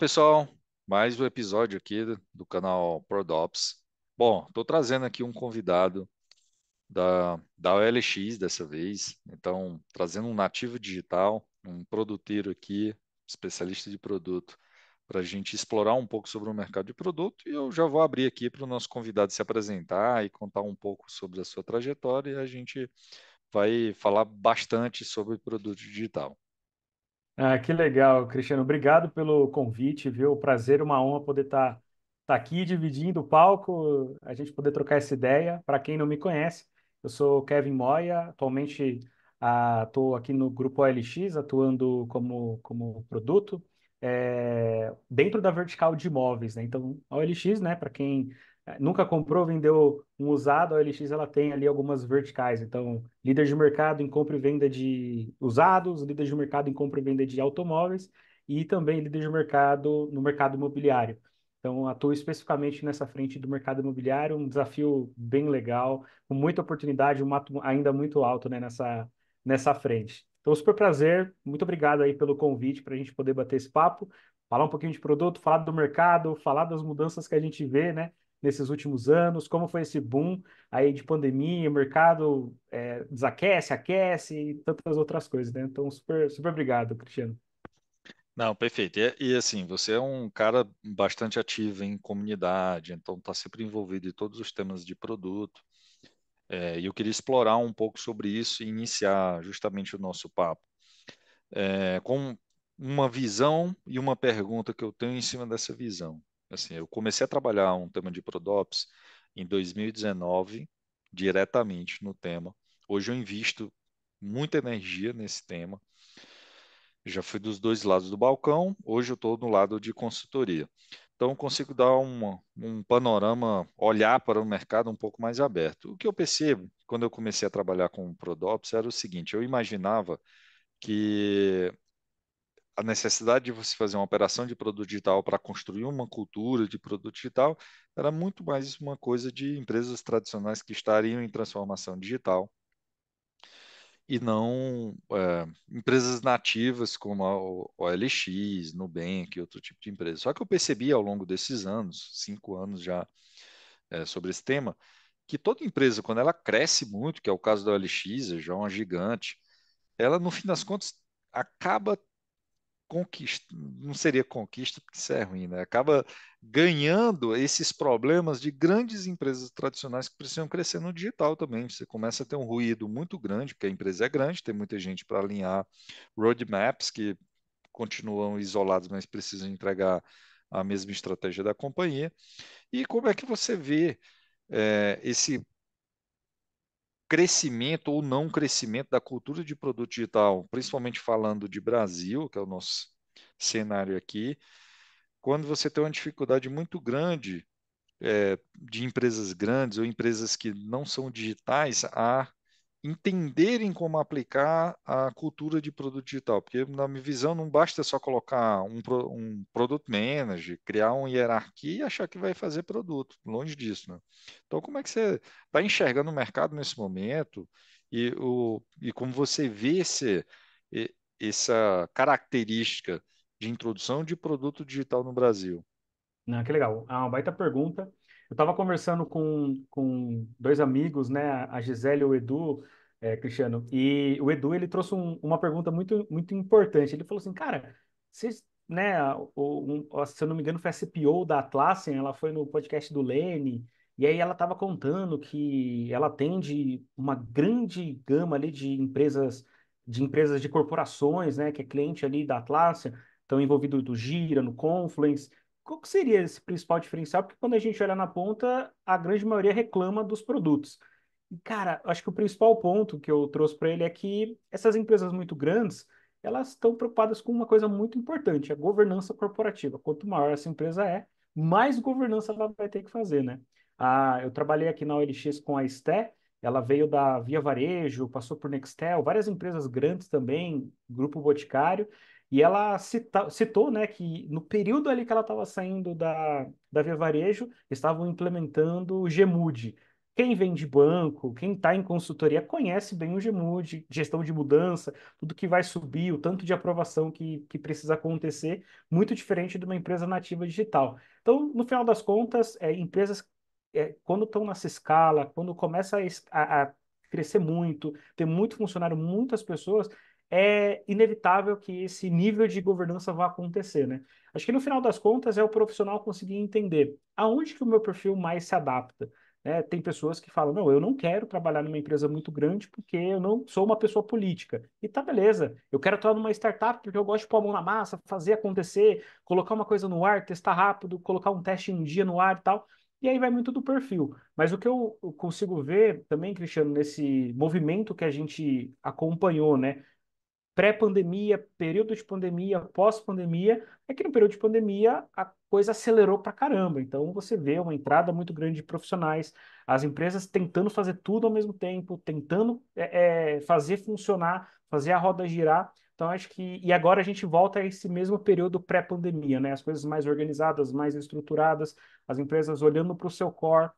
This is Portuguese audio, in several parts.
pessoal, mais um episódio aqui do canal ProDops. Bom, estou trazendo aqui um convidado da, da OLX dessa vez, então trazendo um nativo digital, um produteiro aqui, especialista de produto, para a gente explorar um pouco sobre o mercado de produto e eu já vou abrir aqui para o nosso convidado se apresentar e contar um pouco sobre a sua trajetória e a gente vai falar bastante sobre produto digital. Ah, que legal, Cristiano. Obrigado pelo convite, viu? Prazer, uma honra poder estar tá, tá aqui dividindo o palco, a gente poder trocar essa ideia. Para quem não me conhece, eu sou Kevin Moya, atualmente estou ah, aqui no Grupo OLX, atuando como, como produto, é, dentro da vertical de imóveis. Né? Então, OLX, né, para quem é, nunca comprou, vendeu um usado, a OLX ela tem ali algumas verticais. Então, líder de mercado em compra e venda de usados, líder de mercado em compra e venda de automóveis e também líder de mercado no mercado imobiliário. Então, atua especificamente nessa frente do mercado imobiliário, um desafio bem legal, com muita oportunidade, um mato ainda muito alto né, nessa, nessa frente. Então, super prazer, muito obrigado aí pelo convite para a gente poder bater esse papo, falar um pouquinho de produto, falar do mercado, falar das mudanças que a gente vê, né? nesses últimos anos? Como foi esse boom aí de pandemia, mercado é, desaquece, aquece e tantas outras coisas, né? Então, super, super obrigado, Cristiano. Não, perfeito. E, e, assim, você é um cara bastante ativo em comunidade, então está sempre envolvido em todos os temas de produto. É, e eu queria explorar um pouco sobre isso e iniciar justamente o nosso papo. É, com uma visão e uma pergunta que eu tenho em cima dessa visão. Assim, eu comecei a trabalhar um tema de Prodops em 2019, diretamente no tema. Hoje eu invisto muita energia nesse tema. Já fui dos dois lados do balcão, hoje eu estou no lado de consultoria. Então, consigo dar uma, um panorama, olhar para o mercado um pouco mais aberto. O que eu percebo quando eu comecei a trabalhar com o Prodops era o seguinte: eu imaginava que a necessidade de você fazer uma operação de produto digital para construir uma cultura de produto digital era muito mais uma coisa de empresas tradicionais que estariam em transformação digital e não é, empresas nativas como a OLX, Nubank e outro tipo de empresa. Só que eu percebi ao longo desses anos, cinco anos já é, sobre esse tema, que toda empresa, quando ela cresce muito, que é o caso da OLX, já é uma gigante, ela, no fim das contas, acaba conquista, não seria conquista porque isso é ruim, né? Acaba ganhando esses problemas de grandes empresas tradicionais que precisam crescer no digital também. Você começa a ter um ruído muito grande, porque a empresa é grande, tem muita gente para alinhar roadmaps que continuam isolados, mas precisam entregar a mesma estratégia da companhia. E como é que você vê é, esse crescimento ou não crescimento da cultura de produto digital, principalmente falando de Brasil, que é o nosso cenário aqui, quando você tem uma dificuldade muito grande é, de empresas grandes ou empresas que não são digitais a entenderem como aplicar a cultura de produto digital, porque na minha visão não basta só colocar um, um produto manager, criar uma hierarquia e achar que vai fazer produto, longe disso, né? Então como é que você está enxergando o mercado nesse momento e, o, e como você vê esse, essa característica de introdução de produto digital no Brasil? Ah, que legal, ah, uma baita pergunta. Eu estava conversando com, com dois amigos, né, a Gisele e o Edu, é, Cristiano. E o Edu, ele trouxe um, uma pergunta muito, muito importante. Ele falou assim, cara, vocês, né, o, um, se eu não me engano, foi a CPO da Atlassian, ela foi no podcast do Lene, e aí ela estava contando que ela atende uma grande gama ali de empresas, de empresas de corporações, né, que é cliente ali da Atlassian, estão envolvidos no Gira, no Confluence, qual seria esse principal diferencial? Porque quando a gente olha na ponta, a grande maioria reclama dos produtos. Cara, acho que o principal ponto que eu trouxe para ele é que essas empresas muito grandes, elas estão preocupadas com uma coisa muito importante, é a governança corporativa. Quanto maior essa empresa é, mais governança ela vai ter que fazer, né? Ah, eu trabalhei aqui na OLX com a Esté, ela veio da Via Varejo, passou por Nextel, várias empresas grandes também, Grupo Boticário, e ela cita, citou né, que no período ali que ela estava saindo da, da Via Varejo, estavam implementando o Gemude, quem vem de banco, quem está em consultoria, conhece bem o GMUD, gestão de mudança, tudo que vai subir, o tanto de aprovação que, que precisa acontecer, muito diferente de uma empresa nativa digital. Então, no final das contas, é, empresas, é, quando estão nessa escala, quando começa a, a crescer muito, ter muito funcionário, muitas pessoas, é inevitável que esse nível de governança vá acontecer, né? Acho que no final das contas é o profissional conseguir entender aonde que o meu perfil mais se adapta. Né? Tem pessoas que falam: não, eu não quero trabalhar numa empresa muito grande porque eu não sou uma pessoa política. E tá beleza, eu quero estar numa startup porque eu gosto de pôr a mão na massa, fazer acontecer, colocar uma coisa no ar, testar rápido, colocar um teste em um dia no ar e tal. E aí vai muito do perfil. Mas o que eu consigo ver também, Cristiano, nesse movimento que a gente acompanhou, né? Pré-pandemia, período de pandemia, pós-pandemia, é que no período de pandemia a coisa acelerou para caramba. Então você vê uma entrada muito grande de profissionais, as empresas tentando fazer tudo ao mesmo tempo, tentando é, é, fazer funcionar, fazer a roda girar. Então acho que e agora a gente volta a esse mesmo período pré-pandemia, né? As coisas mais organizadas, mais estruturadas, as empresas olhando para o seu core.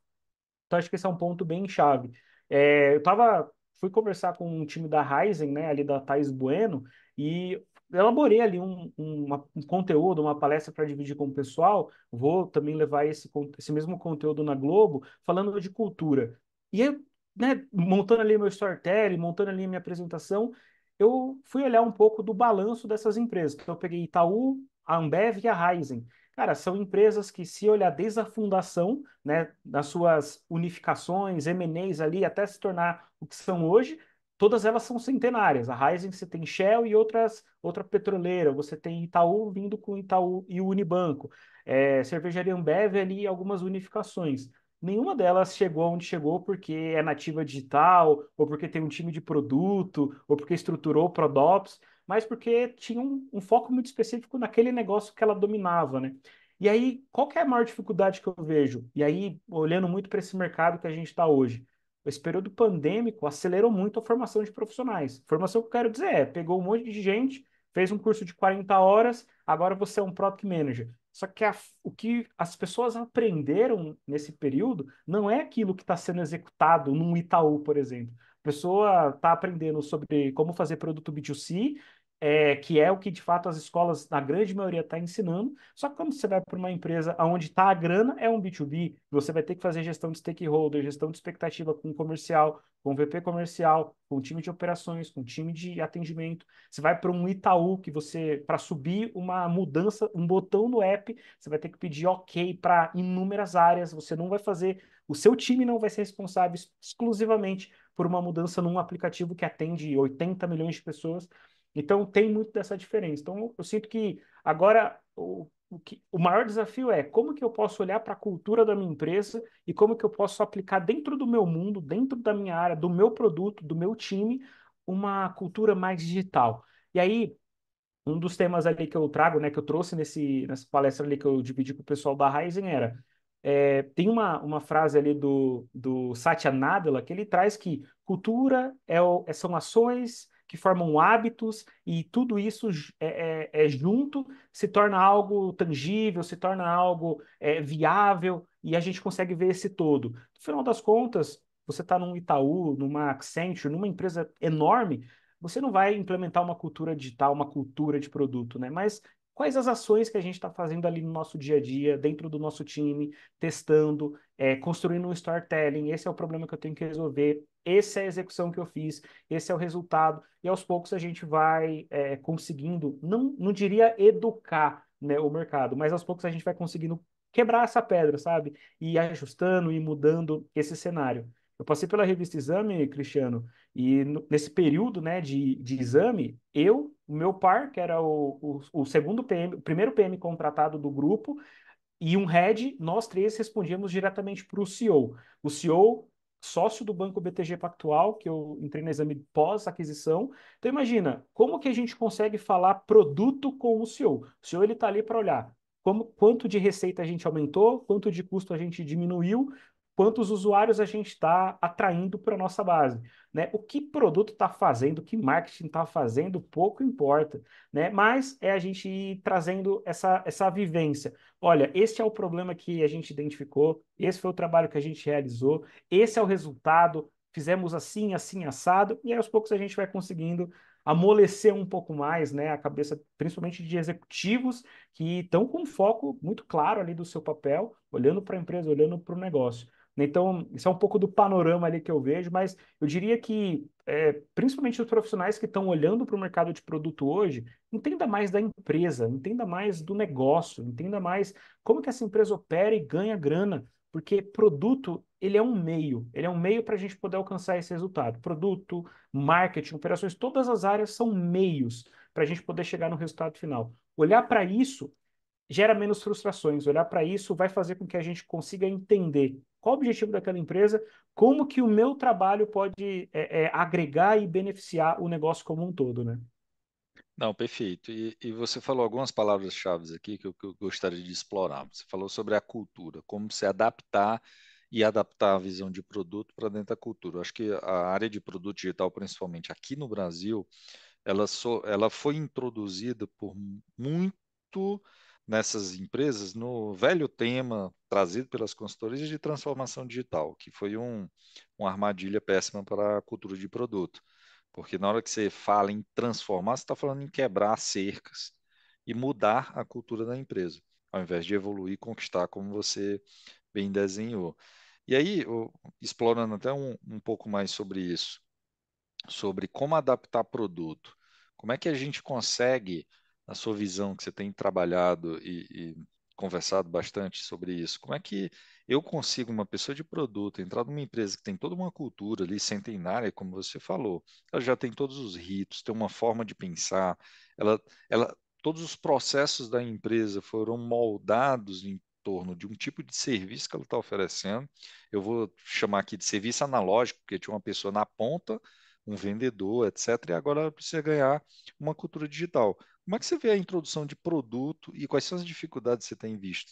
Então acho que esse é um ponto bem chave. É, eu tava fui conversar com um time da Ryzen, né, ali da Thais Bueno, e elaborei ali um, um, uma, um conteúdo, uma palestra para dividir com o pessoal. Vou também levar esse, esse mesmo conteúdo na Globo, falando de cultura. E aí, né, montando ali meu storytelling, montando ali minha apresentação, eu fui olhar um pouco do balanço dessas empresas. Então, eu peguei Itaú, a Ambev e a Ryzen. Cara, são empresas que, se olhar desde a fundação, né, nas suas unificações, MNEs ali, até se tornar o que são hoje, todas elas são centenárias. A Ryzen você tem Shell e outras outra petroleira, você tem Itaú vindo com Itaú e Unibanco, é, cervejaria Ambev ali algumas unificações. Nenhuma delas chegou onde chegou porque é nativa digital, ou porque tem um time de produto, ou porque estruturou o Prodops, mas porque tinha um, um foco muito específico naquele negócio que ela dominava, né? E aí, qual é a maior dificuldade que eu vejo? E aí, olhando muito para esse mercado que a gente está hoje, esse período pandêmico acelerou muito a formação de profissionais. Formação que eu quero dizer é, pegou um monte de gente, fez um curso de 40 horas, agora você é um product manager. Só que a, o que as pessoas aprenderam nesse período não é aquilo que está sendo executado num Itaú, por exemplo. A pessoa está aprendendo sobre como fazer produto B2C é, que é o que de fato as escolas, na grande maioria, está ensinando. Só que quando você vai para uma empresa onde está a grana, é um B2B, você vai ter que fazer gestão de stakeholder, gestão de expectativa com comercial, com VP comercial, com time de operações, com time de atendimento. Você vai para um Itaú que você, para subir uma mudança, um botão no app, você vai ter que pedir ok para inúmeras áreas, você não vai fazer, o seu time não vai ser responsável exclusivamente por uma mudança num aplicativo que atende 80 milhões de pessoas. Então, tem muito dessa diferença. Então, eu sinto que agora o, o, que, o maior desafio é como que eu posso olhar para a cultura da minha empresa e como que eu posso aplicar dentro do meu mundo, dentro da minha área, do meu produto, do meu time, uma cultura mais digital. E aí, um dos temas ali que eu trago, né, que eu trouxe nesse, nessa palestra ali que eu dividi com o pessoal da Rising era, é, tem uma, uma frase ali do, do Satya Nadella que ele traz que cultura é, são ações, que formam hábitos, e tudo isso é, é, é junto, se torna algo tangível, se torna algo é, viável, e a gente consegue ver esse todo. No final das contas, você está num Itaú, numa Accenture, numa empresa enorme, você não vai implementar uma cultura digital, uma cultura de produto, né? Mas quais as ações que a gente está fazendo ali no nosso dia a dia, dentro do nosso time, testando, é, construindo um storytelling, esse é o problema que eu tenho que resolver, essa é a execução que eu fiz, esse é o resultado, e aos poucos a gente vai é, conseguindo, não, não diria educar né, o mercado, mas aos poucos a gente vai conseguindo quebrar essa pedra, sabe? E ajustando e mudando esse cenário. Eu passei pela revista Exame, Cristiano, e no, nesse período né, de, de exame, eu o meu par, que era o, o, o segundo PM, o primeiro PM contratado do grupo, e um head, nós três respondíamos diretamente para o CEO. O CEO, sócio do Banco BTG Pactual, que eu entrei no exame pós-aquisição. Então, imagina, como que a gente consegue falar produto com o CEO? O CEO, ele está ali para olhar como, quanto de receita a gente aumentou, quanto de custo a gente diminuiu, quantos usuários a gente está atraindo para a nossa base. Né? O que produto está fazendo, o que marketing está fazendo, pouco importa. Né? Mas é a gente ir trazendo essa, essa vivência. Olha, este é o problema que a gente identificou, esse foi o trabalho que a gente realizou, esse é o resultado, fizemos assim, assim, assado, e aos poucos a gente vai conseguindo amolecer um pouco mais né, a cabeça, principalmente de executivos que estão com foco muito claro ali do seu papel, olhando para a empresa, olhando para o negócio. Né? Então, isso é um pouco do panorama ali que eu vejo, mas eu diria que, é, principalmente os profissionais que estão olhando para o mercado de produto hoje, entenda mais da empresa, entenda mais do negócio, entenda mais como que essa empresa opera e ganha grana, porque produto, ele é um meio, ele é um meio para a gente poder alcançar esse resultado. Produto, marketing, operações, todas as áreas são meios para a gente poder chegar no resultado final. Olhar para isso gera menos frustrações, olhar para isso vai fazer com que a gente consiga entender qual o objetivo daquela empresa, como que o meu trabalho pode é, é, agregar e beneficiar o negócio como um todo, né? Não, perfeito. E, e você falou algumas palavras-chave aqui que eu, que eu gostaria de explorar. Você falou sobre a cultura, como se adaptar e adaptar a visão de produto para dentro da cultura. Eu acho que a área de produto digital, principalmente aqui no Brasil, ela, so, ela foi introduzida por muito nessas empresas no velho tema trazido pelas consultorias de transformação digital, que foi um, uma armadilha péssima para a cultura de produto. Porque na hora que você fala em transformar, você está falando em quebrar cercas e mudar a cultura da empresa, ao invés de evoluir e conquistar como você bem desenhou. E aí, explorando até um, um pouco mais sobre isso, sobre como adaptar produto, como é que a gente consegue na sua visão, que você tem trabalhado e, e conversado bastante sobre isso, como é que eu consigo, uma pessoa de produto, entrar numa empresa que tem toda uma cultura ali, centenária, como você falou, ela já tem todos os ritos, tem uma forma de pensar, ela, ela, todos os processos da empresa foram moldados em torno de um tipo de serviço que ela está oferecendo. Eu vou chamar aqui de serviço analógico, porque tinha uma pessoa na ponta, um vendedor, etc. E agora ela precisa ganhar uma cultura digital. Como é que você vê a introdução de produto e quais são as dificuldades que você tem visto?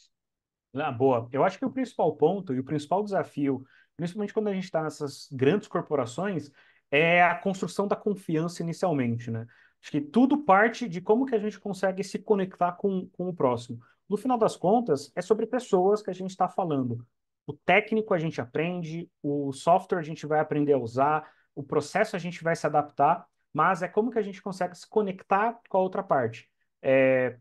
Ah, boa. Eu acho que o principal ponto e o principal desafio, principalmente quando a gente está nessas grandes corporações, é a construção da confiança inicialmente, né? Acho que tudo parte de como que a gente consegue se conectar com, com o próximo. No final das contas, é sobre pessoas que a gente está falando. O técnico a gente aprende, o software a gente vai aprender a usar, o processo a gente vai se adaptar, mas é como que a gente consegue se conectar com a outra parte. É,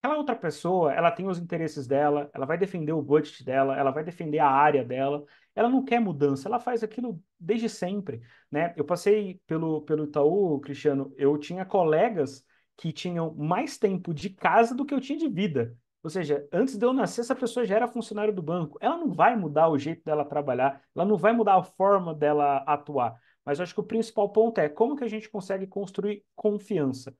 aquela outra pessoa, ela tem os interesses dela, ela vai defender o budget dela, ela vai defender a área dela, ela não quer mudança, ela faz aquilo desde sempre, né? Eu passei pelo, pelo Itaú, Cristiano, eu tinha colegas que tinham mais tempo de casa do que eu tinha de vida. Ou seja, antes de eu nascer, essa pessoa já era funcionário do banco. Ela não vai mudar o jeito dela trabalhar, ela não vai mudar a forma dela atuar. Mas acho que o principal ponto é como que a gente consegue construir confiança.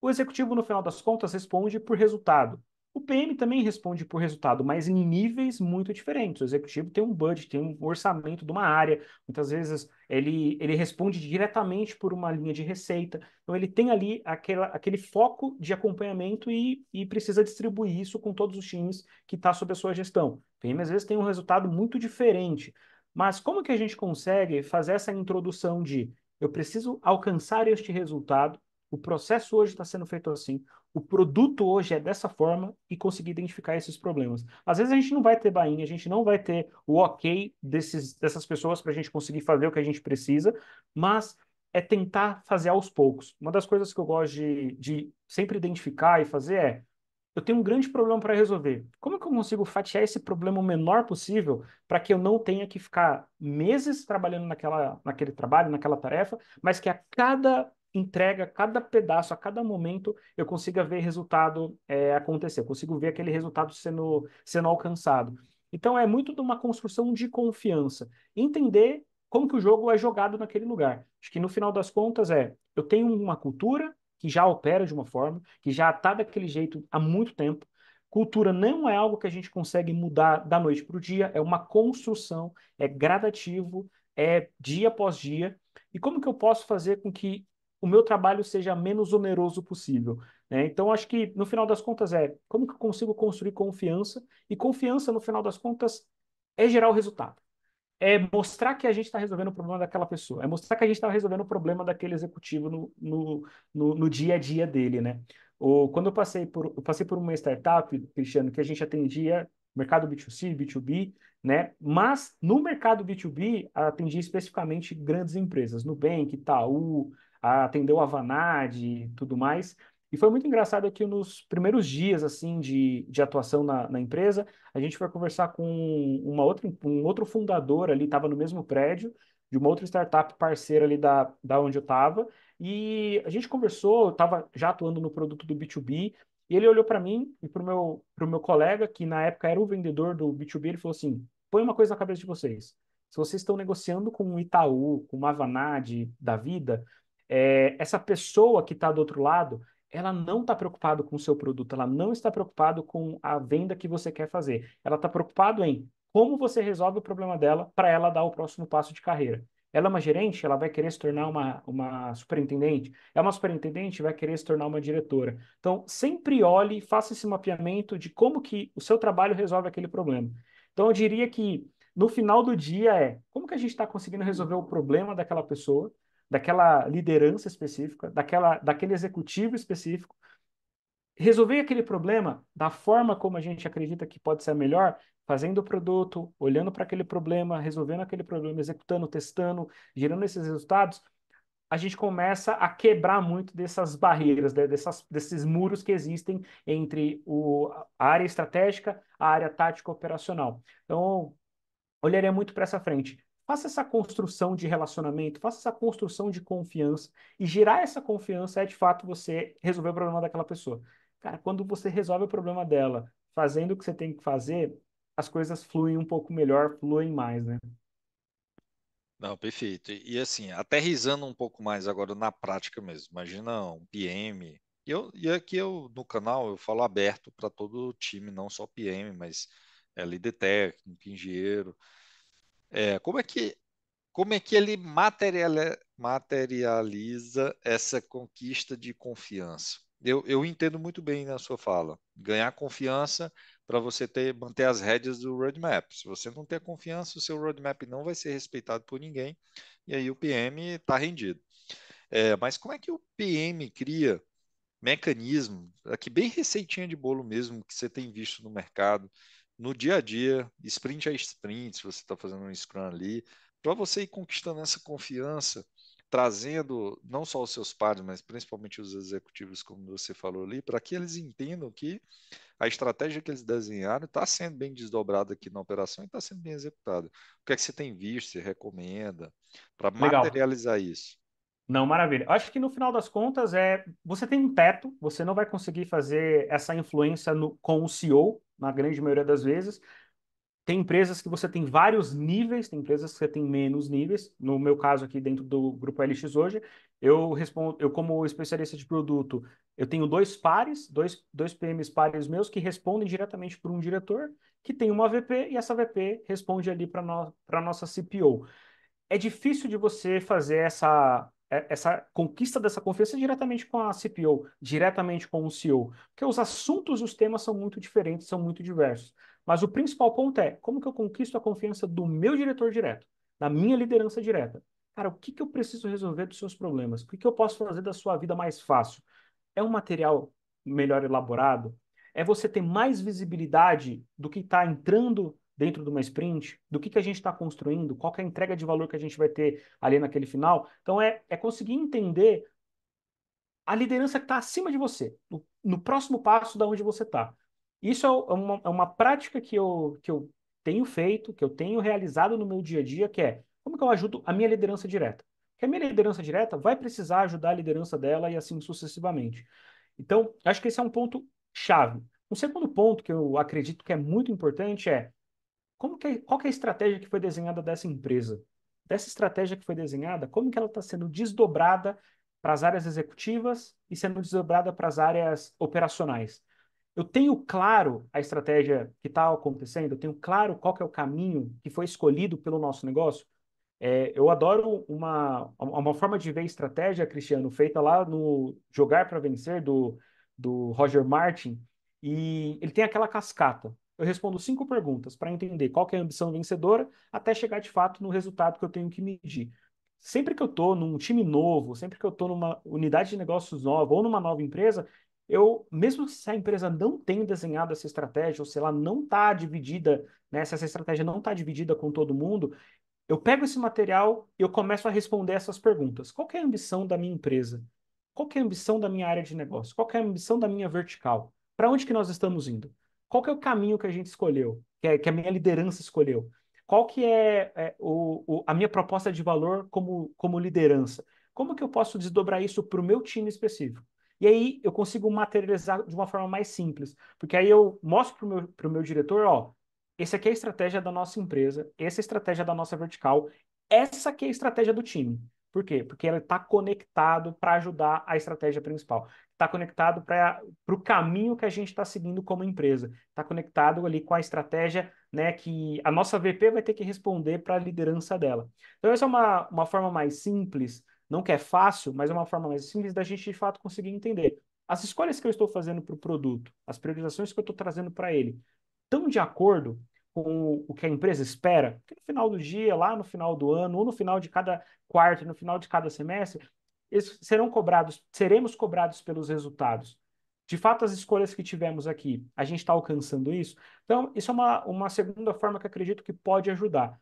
O executivo, no final das contas, responde por resultado. O PM também responde por resultado, mas em níveis muito diferentes. O executivo tem um budget, tem um orçamento de uma área, muitas vezes ele, ele responde diretamente por uma linha de receita. Então, ele tem ali aquela, aquele foco de acompanhamento e, e precisa distribuir isso com todos os times que está sob a sua gestão. O PM, às vezes, tem um resultado muito diferente. Mas como que a gente consegue fazer essa introdução de eu preciso alcançar este resultado, o processo hoje está sendo feito assim, o produto hoje é dessa forma e conseguir identificar esses problemas. Às vezes a gente não vai ter bainha, a gente não vai ter o ok desses, dessas pessoas para a gente conseguir fazer o que a gente precisa, mas é tentar fazer aos poucos. Uma das coisas que eu gosto de, de sempre identificar e fazer é eu tenho um grande problema para resolver. Como que eu consigo fatiar esse problema o menor possível para que eu não tenha que ficar meses trabalhando naquela, naquele trabalho, naquela tarefa, mas que a cada entrega, a cada pedaço, a cada momento, eu consiga ver resultado é, acontecer, eu consigo ver aquele resultado sendo, sendo alcançado. Então é muito de uma construção de confiança. Entender como que o jogo é jogado naquele lugar. Acho que no final das contas é, eu tenho uma cultura, que já opera de uma forma, que já está daquele jeito há muito tempo. Cultura não é algo que a gente consegue mudar da noite para o dia, é uma construção, é gradativo, é dia após dia. E como que eu posso fazer com que o meu trabalho seja menos oneroso possível? Né? Então, acho que no final das contas é como que eu consigo construir confiança, e confiança, no final das contas, é gerar o resultado é mostrar que a gente está resolvendo o problema daquela pessoa, é mostrar que a gente está resolvendo o problema daquele executivo no, no, no, no dia a dia dele, né? Ou quando eu passei por, eu passei por uma startup, Cristiano, que a gente atendia mercado B2C, B2B, né? Mas no mercado B2B, atendia especificamente grandes empresas, Nubank, Itaú, atendeu a Vanad e tudo mais. E foi muito engraçado que nos primeiros dias assim de, de atuação na, na empresa, a gente foi conversar com uma outra, um outro fundador ali, estava no mesmo prédio, de uma outra startup parceira ali da, da onde eu estava. E a gente conversou, eu estava já atuando no produto do B2B, e ele olhou para mim e para o meu, pro meu colega, que na época era o vendedor do B2B, ele falou assim: põe uma coisa na cabeça de vocês. Se vocês estão negociando com o Itaú, com o Avanade da vida, é, essa pessoa que está do outro lado, ela não está preocupada com o seu produto, ela não está preocupada com a venda que você quer fazer. Ela está preocupada em como você resolve o problema dela para ela dar o próximo passo de carreira. Ela é uma gerente, ela vai querer se tornar uma, uma superintendente. É uma superintendente, vai querer se tornar uma diretora. Então, sempre olhe, faça esse mapeamento de como que o seu trabalho resolve aquele problema. Então, eu diria que no final do dia é como que a gente está conseguindo resolver o problema daquela pessoa, daquela liderança específica, daquela, daquele executivo específico. Resolver aquele problema da forma como a gente acredita que pode ser a melhor, fazendo o produto, olhando para aquele problema, resolvendo aquele problema, executando, testando, gerando esses resultados, a gente começa a quebrar muito dessas barreiras, né? Dessas, desses muros que existem entre o, a área estratégica, a área tática operacional. Então, olharia muito para essa frente. Faça essa construção de relacionamento, faça essa construção de confiança. E gerar essa confiança é, de fato, você resolver o problema daquela pessoa. Cara, quando você resolve o problema dela, fazendo o que você tem que fazer, as coisas fluem um pouco melhor, fluem mais, né? Não, perfeito. E assim, até risando um pouco mais agora na prática mesmo. Imagina um PM. E, eu, e aqui eu no canal eu falo aberto para todo o time, não só PM, mas é líder técnico, engenheiro. É, como é que como é que ele materializa essa conquista de confiança? Eu, eu entendo muito bem na sua fala. Ganhar confiança para você ter, manter as rédeas do roadmap. Se você não ter confiança, o seu roadmap não vai ser respeitado por ninguém, e aí o PM está rendido. É, mas como é que o PM cria mecanismo, aqui bem receitinha de bolo mesmo, que você tem visto no mercado, no dia a dia, sprint a sprint, se você está fazendo um scrum ali, para você ir conquistando essa confiança, trazendo não só os seus pares, mas principalmente os executivos, como você falou ali, para que eles entendam que a estratégia que eles desenharam está sendo bem desdobrada aqui na operação e está sendo bem executada. O que é que você tem visto, você recomenda para materializar isso? Não, maravilha. Acho que no final das contas é você tem um teto, você não vai conseguir fazer essa influência no, com o CEO, na grande maioria das vezes. Tem empresas que você tem vários níveis, tem empresas que você tem menos níveis. No meu caso aqui dentro do grupo LX hoje, eu respondo, eu como especialista de produto, eu tenho dois pares, dois, dois PMs pares meus que respondem diretamente para um diretor que tem uma VP e essa VP responde ali para no, para nossa CPO. É difícil de você fazer essa é, essa conquista dessa confiança é diretamente com a CPO, diretamente com o CEO, porque os assuntos e os temas são muito diferentes, são muito diversos. Mas o principal ponto é como que eu conquisto a confiança do meu diretor direto, da minha liderança direta. Cara, o que, que eu preciso resolver dos seus problemas? O que, que eu posso fazer da sua vida mais fácil? É um material melhor elaborado? É você ter mais visibilidade do que está entrando dentro de uma sprint, do que, que a gente está construindo, qual é a entrega de valor que a gente vai ter ali naquele final. Então, é, é conseguir entender a liderança que está acima de você, no, no, próximo passo da onde você está. Isso é, é uma, é uma prática que eu, que eu tenho feito, que eu tenho realizado no meu dia a dia, que é como que eu ajudo a minha liderança direta? Porque a minha liderança direta vai precisar ajudar a liderança dela e assim sucessivamente. Então, acho que esse é um ponto chave. Um segundo ponto que eu acredito que é muito importante é como que, é, qual que é a estratégia que foi desenhada dessa empresa? Dessa estratégia que foi desenhada, como que ela está sendo desdobrada para as áreas executivas e sendo desdobrada para as áreas operacionais? Eu tenho claro a estratégia que está acontecendo, eu tenho claro qual que é o caminho que foi escolhido pelo nosso negócio. É, eu adoro uma, uma forma de ver estratégia, Cristiano, feita lá no Jogar para Vencer, do, do Roger Martin, e ele tem aquela cascata. Eu respondo cinco perguntas para entender qual é a ambição vencedora até chegar de fato no resultado que eu tenho que medir. Sempre que eu estou num time novo, sempre que eu estou numa unidade de negócios nova ou numa nova empresa, eu, mesmo se a empresa não tem desenhado essa estratégia, ou se ela não está dividida, né, se essa estratégia não está dividida com todo mundo, eu pego esse material e eu começo a responder essas perguntas. Qual é a ambição da minha empresa? Qual é a ambição da minha área de negócio? Qual é a ambição da minha vertical? Para onde que nós estamos indo? Qual que é o caminho que a gente escolheu, que, é, que a minha liderança escolheu? Qual que é, é o, o, a minha proposta de valor como, como liderança? Como que eu posso desdobrar isso para o meu time específico? E aí eu consigo materializar de uma forma mais simples, porque aí eu mostro para o meu, meu diretor, ó, essa aqui é a estratégia da nossa empresa, essa é a estratégia da nossa vertical, essa aqui é a estratégia do time. Por quê? Porque ela está conectado para ajudar a estratégia principal. Está conectado para o caminho que a gente está seguindo como empresa. Está conectado ali com a estratégia né, que a nossa VP vai ter que responder para a liderança dela. Então, essa é uma, uma forma mais simples, não que é fácil, mas é uma forma mais simples da gente, de fato, conseguir entender. As escolhas que eu estou fazendo para o produto, as priorizações que eu estou trazendo para ele, estão de acordo com o que a empresa espera, que no final do dia, lá no final do ano, ou no final de cada quarto, no final de cada semestre, eles serão cobrados, seremos cobrados pelos resultados. De fato, as escolhas que tivemos aqui, a gente está alcançando isso? Então, isso é uma, uma segunda forma que acredito que pode ajudar.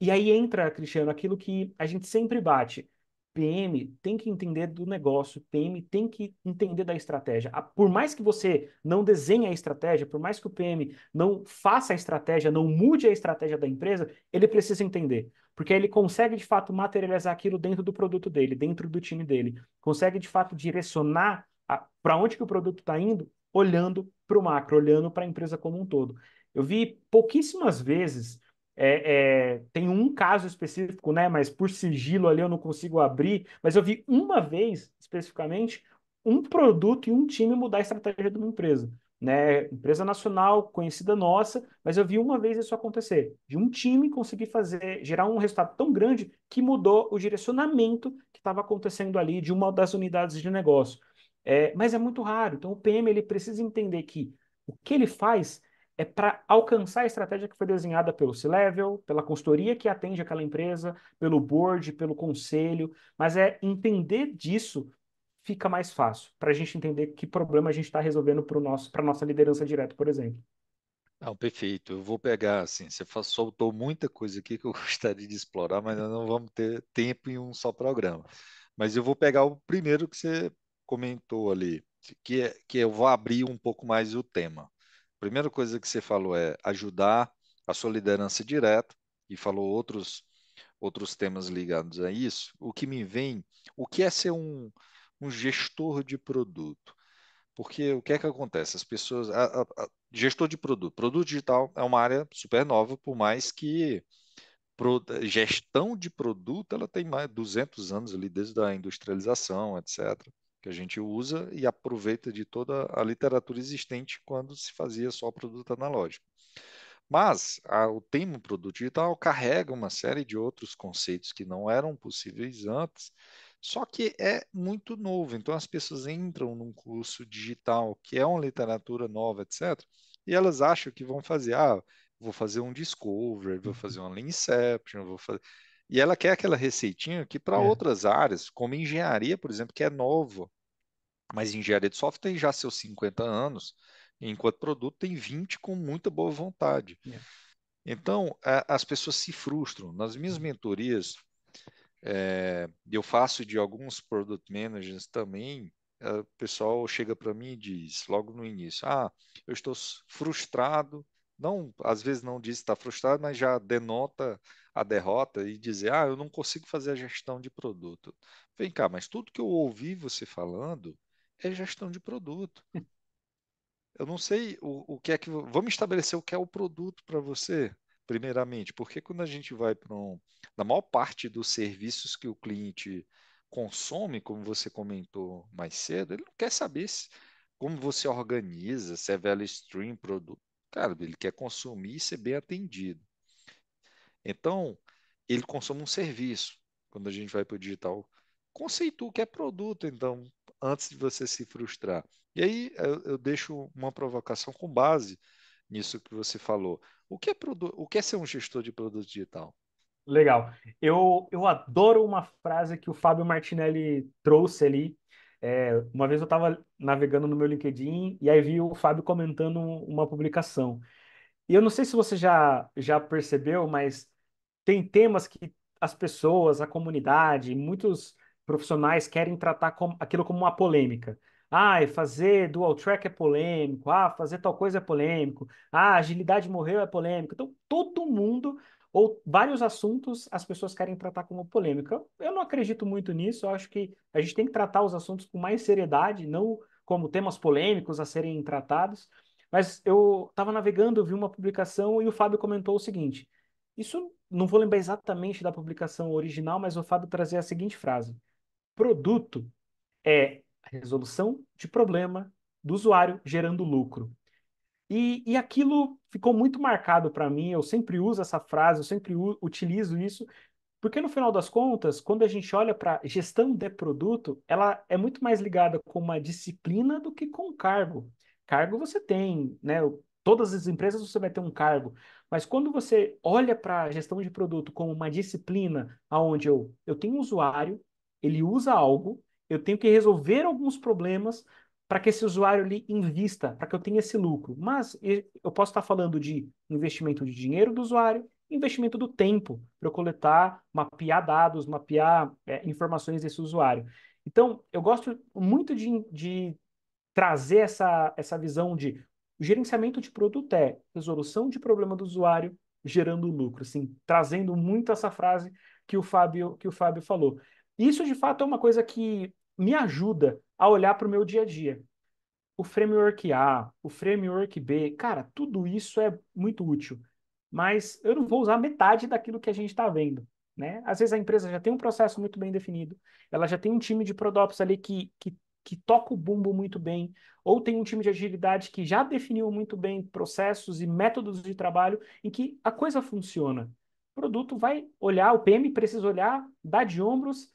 E aí entra, Cristiano, aquilo que a gente sempre bate. PM tem que entender do negócio, PM tem que entender da estratégia. Por mais que você não desenhe a estratégia, por mais que o PM não faça a estratégia, não mude a estratégia da empresa, ele precisa entender. Porque ele consegue, de fato, materializar aquilo dentro do produto dele, dentro do time dele. Consegue, de fato, direcionar para onde que o produto está indo, olhando para o macro, olhando para a empresa como um todo. Eu vi pouquíssimas vezes é, é, tem um caso específico, né? Mas por sigilo ali eu não consigo abrir. Mas eu vi uma vez, especificamente, um produto e um time mudar a estratégia de uma empresa. Né? Empresa nacional, conhecida nossa, mas eu vi uma vez isso acontecer. De um time conseguir fazer, gerar um resultado tão grande que mudou o direcionamento que estava acontecendo ali de uma das unidades de negócio. É, mas é muito raro. Então o PM ele precisa entender que o que ele faz é para alcançar a estratégia que foi desenhada pelo C-Level, pela consultoria que atende aquela empresa, pelo board, pelo conselho, mas é entender disso fica mais fácil para a gente entender que problema a gente está resolvendo para nosso, a nossa liderança direta, por exemplo. Não, perfeito. Eu vou pegar assim. Você soltou muita coisa aqui que eu gostaria de explorar, mas não vamos ter tempo em um só programa. Mas eu vou pegar o primeiro que você comentou ali, que é, que eu vou abrir um pouco mais o tema primeira coisa que você falou é ajudar a sua liderança direta e falou outros outros temas ligados a isso. O que me vem, o que é ser um, um gestor de produto? Porque o que é que acontece? As pessoas, a, a, a, gestor de produto, produto digital é uma área super nova, por mais que pro, gestão de produto ela tem mais 200 anos ali desde a industrialização, etc que a gente usa e aproveita de toda a literatura existente quando se fazia só produto analógico. Mas a, o termo produto digital carrega uma série de outros conceitos que não eram possíveis antes, só que é muito novo. Então as pessoas entram num curso digital que é uma literatura nova, etc., e elas acham que vão fazer, ah, vou fazer um discovery, vou uhum. fazer uma inception, vou fazer e ela quer aquela receitinha que para é. outras áreas, como engenharia, por exemplo, que é nova, mas engenharia de software tem já seus 50 anos, enquanto produto tem 20 com muita boa vontade. É. Então, a, as pessoas se frustram. Nas minhas uhum. mentorias, é, eu faço de alguns product managers também, o pessoal chega para mim e diz, logo no início, ah, eu estou frustrado não, às vezes não diz que está frustrado, mas já denota a derrota e dizer, ah, eu não consigo fazer a gestão de produto. Vem cá, mas tudo que eu ouvi você falando é gestão de produto. Eu não sei o, o que é que. Vamos estabelecer o que é o produto para você, primeiramente, porque quando a gente vai para um. Na maior parte dos serviços que o cliente consome, como você comentou mais cedo, ele não quer saber se, como você organiza, se é value stream, produto Cara, ele quer consumir e ser bem atendido. Então, ele consome um serviço. Quando a gente vai para o digital, conceitua que é produto, então, antes de você se frustrar. E aí eu, eu deixo uma provocação com base nisso que você falou. O que é, o que é ser um gestor de produto digital? Legal. Eu, eu adoro uma frase que o Fábio Martinelli trouxe ali, é, uma vez eu estava navegando no meu LinkedIn e aí vi o Fábio comentando uma publicação. E eu não sei se você já, já percebeu, mas tem temas que as pessoas, a comunidade, muitos profissionais querem tratar aquilo como uma polêmica. Ah, fazer dual track é polêmico. Ah, fazer tal coisa é polêmico. Ah, agilidade morreu é polêmico. Então, todo mundo ou vários assuntos as pessoas querem tratar como polêmica. Eu não acredito muito nisso, eu acho que a gente tem que tratar os assuntos com mais seriedade, não como temas polêmicos a serem tratados. Mas eu estava navegando, vi uma publicação e o Fábio comentou o seguinte: isso não vou lembrar exatamente da publicação original, mas o Fábio trazia a seguinte frase: produto é resolução de problema do usuário gerando lucro. E, e aquilo ficou muito marcado para mim. Eu sempre uso essa frase, eu sempre utilizo isso, porque no final das contas, quando a gente olha para gestão de produto, ela é muito mais ligada com uma disciplina do que com cargo. Cargo você tem, né? Todas as empresas você vai ter um cargo, mas quando você olha para a gestão de produto como uma disciplina, aonde eu, eu tenho um usuário, ele usa algo, eu tenho que resolver alguns problemas para que esse usuário ele invista, para que eu tenha esse lucro. Mas eu posso estar falando de investimento de dinheiro do usuário, investimento do tempo, para eu coletar, mapear dados, mapear é, informações desse usuário. Então, eu gosto muito de, de trazer essa, essa visão de gerenciamento de produto é resolução de problema do usuário gerando lucro, assim, trazendo muito essa frase que o Fábio que o Fábio falou. Isso de fato é uma coisa que me ajuda a olhar para o meu dia a dia. O framework A, o framework B, cara, tudo isso é muito útil, mas eu não vou usar metade daquilo que a gente está vendo. Né? Às vezes a empresa já tem um processo muito bem definido, ela já tem um time de ProDops ali que, que, que toca o bumbo muito bem, ou tem um time de agilidade que já definiu muito bem processos e métodos de trabalho em que a coisa funciona. O produto vai olhar, o PM precisa olhar, dar de ombros,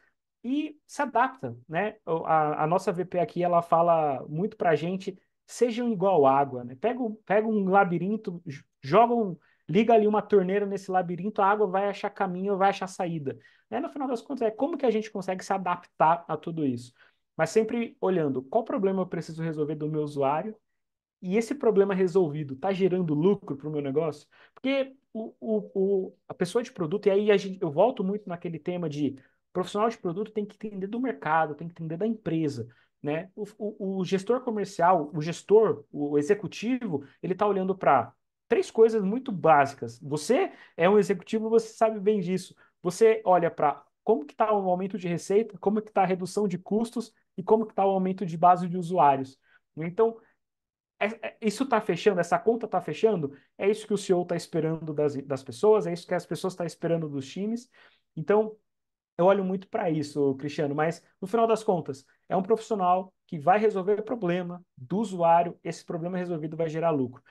e se adapta, né? A, a nossa VP aqui, ela fala muito para a gente, sejam igual água, né? Pega, pega um labirinto, joga um, liga ali uma torneira nesse labirinto, a água vai achar caminho, vai achar saída. Né? No final das contas, é como que a gente consegue se adaptar a tudo isso. Mas sempre olhando qual problema eu preciso resolver do meu usuário e esse problema resolvido está gerando lucro para o meu negócio? Porque o, o, o, a pessoa de produto, e aí gente, eu volto muito naquele tema de profissional de produto tem que entender do mercado, tem que entender da empresa. Né? O, o, o gestor comercial, o gestor, o executivo, ele está olhando para três coisas muito básicas. Você é um executivo, você sabe bem disso. Você olha para como que está o aumento de receita, como que está a redução de custos e como que está o aumento de base de usuários. Então, é, é, isso está fechando, essa conta está fechando, é isso que o CEO está esperando das, das pessoas, é isso que as pessoas estão tá esperando dos times. Então, eu olho muito para isso, Cristiano, mas no final das contas, é um profissional que vai resolver o problema do usuário, esse problema resolvido vai gerar lucro.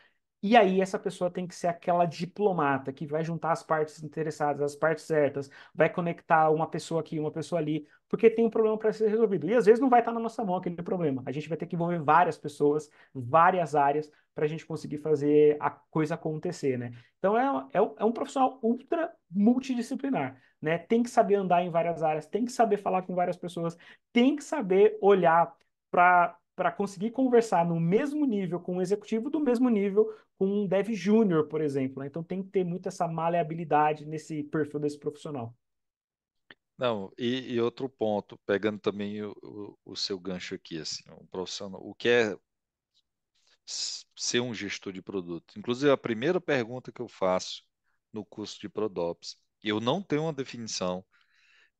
E aí essa pessoa tem que ser aquela diplomata que vai juntar as partes interessadas, as partes certas, vai conectar uma pessoa aqui, uma pessoa ali, porque tem um problema para ser resolvido. E às vezes não vai estar tá na nossa mão aquele problema. A gente vai ter que envolver várias pessoas, várias áreas, para a gente conseguir fazer a coisa acontecer, né? Então é, é, é um profissional ultra multidisciplinar né? Tem que saber andar em várias áreas, tem que saber falar com várias pessoas, tem que saber olhar para para conseguir conversar no mesmo nível com um executivo, do mesmo nível com um dev júnior, por exemplo. Né? Então tem que ter muito essa maleabilidade nesse perfil desse profissional. Não, e, e outro ponto, pegando também o, o, o, seu gancho aqui, assim, um profissional, o que é ser um gestor de produto? Inclusive, a primeira pergunta que eu faço no curso de Prodops eu não tenho uma definição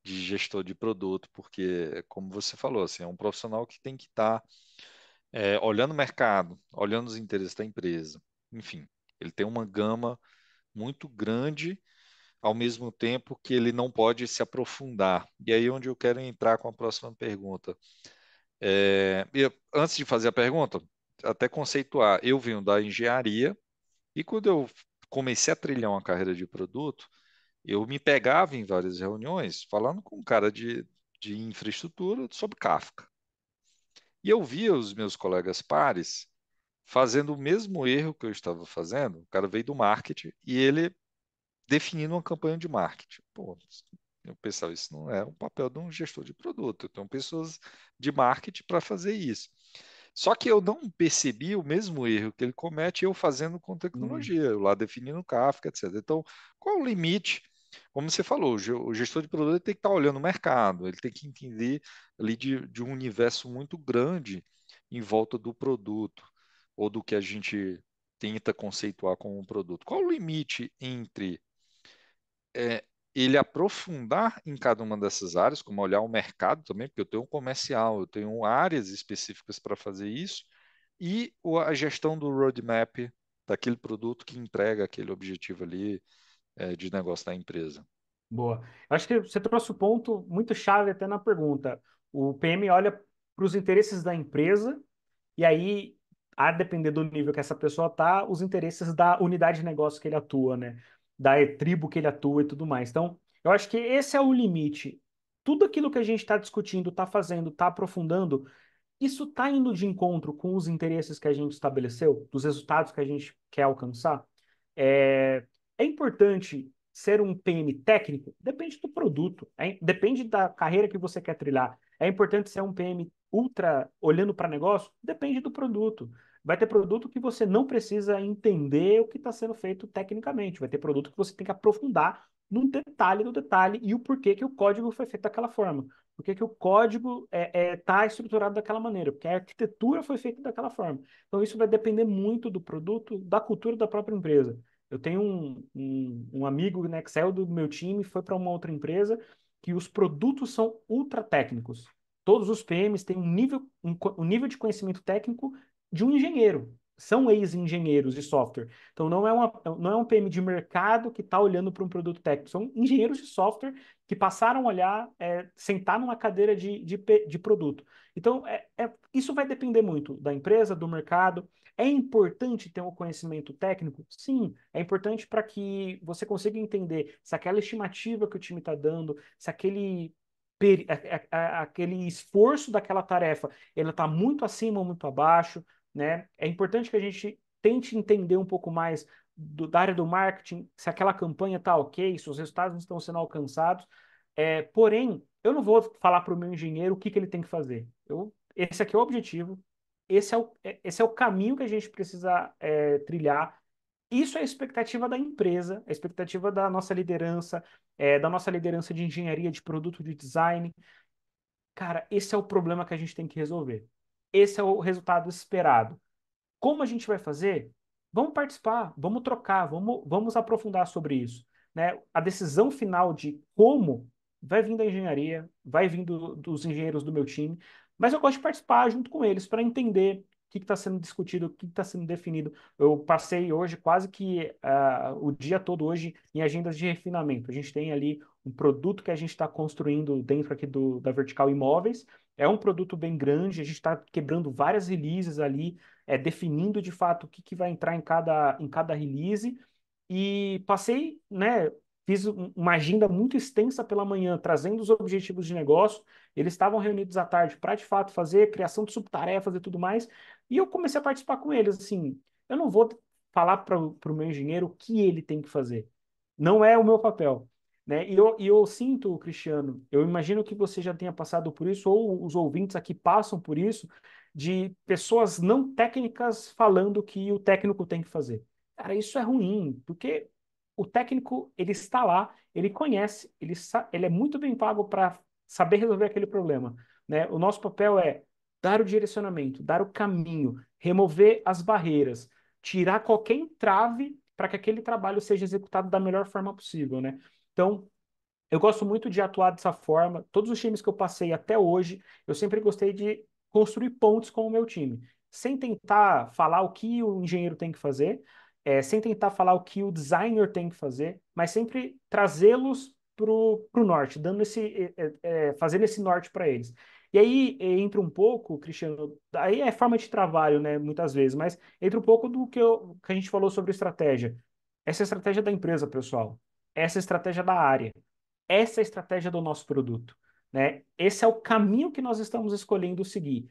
de gestor de produto, porque, como você falou, assim, é um profissional que tem que estar tá, é, olhando o mercado, olhando os interesses da empresa. Enfim, ele tem uma gama muito grande, ao mesmo tempo que ele não pode se aprofundar. E aí onde eu quero entrar com a próxima pergunta. É, eu, antes de fazer a pergunta, até conceituar, eu venho da engenharia e quando eu comecei a trilhar uma carreira de produto, eu me pegava em várias reuniões falando com um cara de, de infraestrutura sobre Kafka. E eu via os meus colegas pares fazendo o mesmo erro que eu estava fazendo. O cara veio do marketing e ele definindo uma campanha de marketing. Pô, eu pensava, isso não é um papel de um gestor de produto. Tem pessoas de marketing para fazer isso. Só que eu não percebi o mesmo erro que ele comete eu fazendo com hum. tecnologia, hum. eu lá definindo Kafka, etc. Então, qual o limite como você falou, o gestor de produto tem que estar tá olhando o mercado, ele tem que entender ali de, de um universo muito grande em volta do produto ou do que a gente tenta conceituar como um produto. Qual o limite entre é, ele aprofundar em cada uma dessas áreas, como olhar o mercado também, porque eu tenho um comercial, eu tenho áreas específicas para fazer isso, e a gestão do roadmap daquele produto que entrega aquele objetivo ali, é, de negócio da empresa. Boa. Eu acho que você trouxe um ponto muito chave até na pergunta. O PM olha para os interesses da empresa e aí, a depender do nível que essa pessoa está, os interesses da unidade de negócio que ele atua, né? Da tribo que ele atua e tudo mais. Então, eu acho que esse é o limite. Tudo aquilo que a gente está discutindo, está fazendo, está aprofundando, isso está indo de encontro com os interesses que a gente estabeleceu, dos resultados que a gente quer alcançar? É, é importante ser um PM técnico? Depende do produto, depende da carreira que você quer trilhar. É importante ser um PM ultra olhando para negócio? Depende do produto. Vai ter produto que você não precisa entender o que está sendo feito tecnicamente. Vai ter produto que você tem que aprofundar no detalhe do detalhe e o porquê que o código foi feito daquela forma. Por que o código está é, é, tá estruturado daquela maneira? Porque a arquitetura foi feita daquela forma. Então, isso vai depender muito do produto, da cultura da própria empresa. Eu tenho um, um, um amigo né, que saiu do meu time, foi para uma outra empresa, que os produtos são ultra técnicos. Todos os PMs têm um nível, um, um nível de conhecimento técnico de um engenheiro. São ex-engenheiros de software. Então, não é, uma, não é um PM de mercado que está olhando para um produto técnico. São engenheiros de software que passaram a olhar, é, sentar numa cadeira de, de, de produto. Então, é, é, isso vai depender muito da empresa, do mercado. É importante ter um conhecimento técnico? Sim, é importante para que você consiga entender se aquela estimativa que o time está dando, se aquele aquele esforço daquela tarefa, ela está muito acima ou muito abaixo, né? É importante que a gente tente entender um pouco mais do, da área do marketing, se aquela campanha está ok, se os resultados estão sendo alcançados. É, porém, eu não vou falar para o meu engenheiro o que, que ele tem que fazer. Eu, esse aqui é o objetivo, esse é o, é, esse é o caminho que a gente precisa é, trilhar. Isso é a expectativa da empresa, a expectativa da nossa liderança, é, da nossa liderança de engenharia, de produto, de design. Cara, esse é o problema que a gente tem que resolver. Esse é o resultado esperado. Como a gente vai fazer? Vamos participar, vamos trocar, vamos, vamos aprofundar sobre isso. Né? A decisão final de como vai vir da engenharia, vai vir dos engenheiros do meu time, mas eu gosto de participar junto com eles para entender o que está sendo discutido, o que está sendo definido. Eu passei hoje quase que uh, o dia todo hoje em agendas de refinamento. A gente tem ali um produto que a gente está construindo dentro aqui do, da Vertical Imóveis. É um produto bem grande, a gente está quebrando várias releases ali, é, definindo de fato o que, que vai entrar em cada, em cada release. E passei né, fiz uma agenda muito extensa pela manhã, trazendo os objetivos de negócio. Eles estavam reunidos à tarde para, de fato, fazer criação de subtarefas e tudo mais. E eu comecei a participar com eles. Assim, eu não vou falar para o meu engenheiro o que ele tem que fazer. Não é o meu papel. Né? E, eu, e eu sinto, Cristiano, eu imagino que você já tenha passado por isso, ou os ouvintes aqui passam por isso, de pessoas não técnicas falando que o técnico tem que fazer. Cara, isso é ruim, porque o técnico ele está lá, ele conhece, ele, ele é muito bem pago para saber resolver aquele problema. Né? O nosso papel é dar o direcionamento, dar o caminho, remover as barreiras, tirar qualquer entrave para que aquele trabalho seja executado da melhor forma possível. Né? Então, eu gosto muito de atuar dessa forma. Todos os times que eu passei até hoje, eu sempre gostei de construir pontos com o meu time, sem tentar falar o que o engenheiro tem que fazer, é, sem tentar falar o que o designer tem que fazer, mas sempre trazê-los para o norte, dando esse, é, é, é fazendo esse norte para eles. E aí é, entra um pouco, Cristiano, aí é forma de trabalho, né, muitas vezes, mas entra um pouco do que, eu, que a gente falou sobre estratégia. Essa é a estratégia da empresa, pessoal. Essa é a estratégia da área. Essa é a estratégia do nosso produto. Né? Esse é o caminho que nós estamos escolhendo seguir.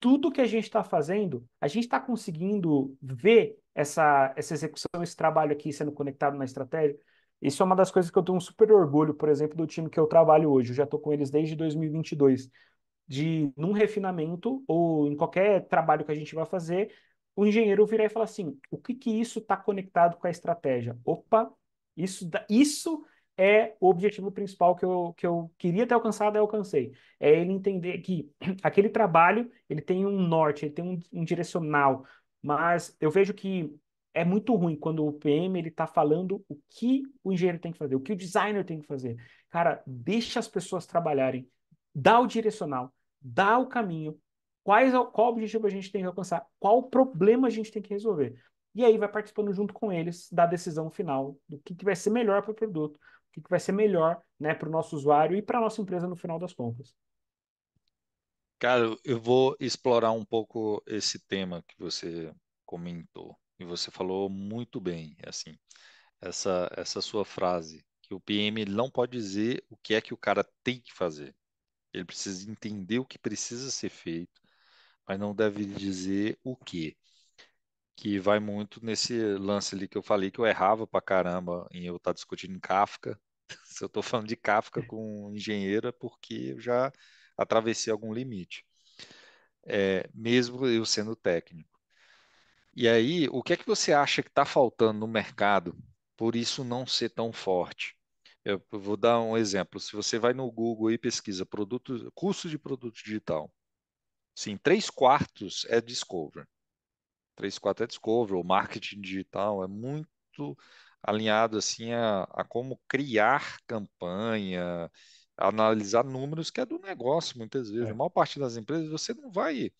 Tudo que a gente está fazendo, a gente está conseguindo ver essa, essa execução, esse trabalho aqui sendo conectado na estratégia. Isso é uma das coisas que eu tenho um super orgulho, por exemplo, do time que eu trabalho hoje. Eu já estou com eles desde 2022. De, num refinamento ou em qualquer trabalho que a gente vai fazer, o engenheiro virar e falar assim: o que que isso está conectado com a estratégia? Opa, isso, isso é o objetivo principal que eu, que eu queria ter alcançado e alcancei. É ele entender que aquele trabalho ele tem um norte, ele tem um, um direcional, mas eu vejo que é muito ruim quando o PM ele está falando o que o engenheiro tem que fazer, o que o designer tem que fazer. Cara, deixa as pessoas trabalharem, dá o direcional, dá o caminho, quais, qual objetivo a gente tem que alcançar, qual problema a gente tem que resolver. E aí vai participando junto com eles da decisão final do que, que vai ser melhor para o produto, o que, que vai ser melhor né, para o nosso usuário e para a nossa empresa no final das contas. Cara, eu vou explorar um pouco esse tema que você comentou e você falou muito bem, assim, essa essa sua frase que o PM não pode dizer o que é que o cara tem que fazer. Ele precisa entender o que precisa ser feito, mas não deve dizer o que. Que vai muito nesse lance ali que eu falei que eu errava pra caramba em eu estar tá discutindo Kafka. Se eu estou falando de Kafka com um engenheiro, é porque eu já atravessei algum limite, é, mesmo eu sendo técnico. E aí, o que é que você acha que está faltando no mercado por isso não ser tão forte? Eu vou dar um exemplo. Se você vai no Google e pesquisa produtos, curso de produto digital, sim, três quartos é Discover. Três quartos é Discover, o marketing digital é muito alinhado assim a, a como criar campanha, analisar números que é do negócio, muitas vezes. É. A maior parte das empresas você não vai.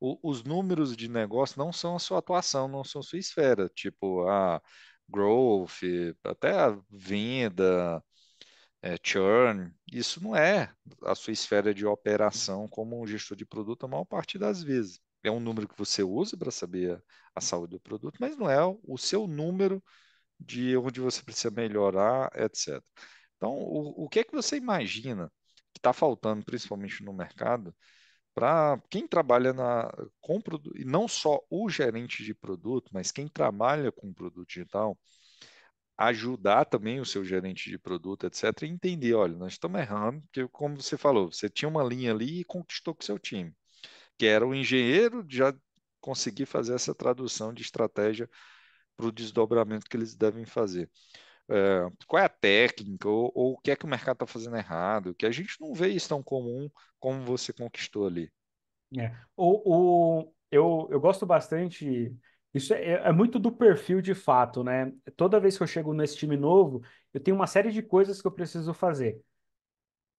O, os números de negócio não são a sua atuação, não são a sua esfera. Tipo, a growth, até a venda, é, churn, isso não é a sua esfera de operação uhum. como um gestor de produto a maior parte das vezes. É um número que você usa para saber a saúde do produto, mas não é o seu número de onde você precisa melhorar, etc. Então, o, o que é que você imagina que está faltando, principalmente no mercado, para quem trabalha na, com produto, e não só o gerente de produto, mas quem trabalha com produto digital, ajudar também o seu gerente de produto, etc., e entender, olha, nós estamos errando, porque como você falou, você tinha uma linha ali e conquistou com seu time, que era o engenheiro já conseguir fazer essa tradução de estratégia para o desdobramento que eles devem fazer. Eh, qual é a técnica, ou, ou, o que é que o mercado está fazendo errado, que a gente não vê isso tão comum como você conquistou ali. É. O, o, eu, eu gosto bastante. Isso é, é, muito do perfil de fato, né? Toda vez que eu chego nesse time novo, eu tenho uma série de coisas que eu preciso fazer.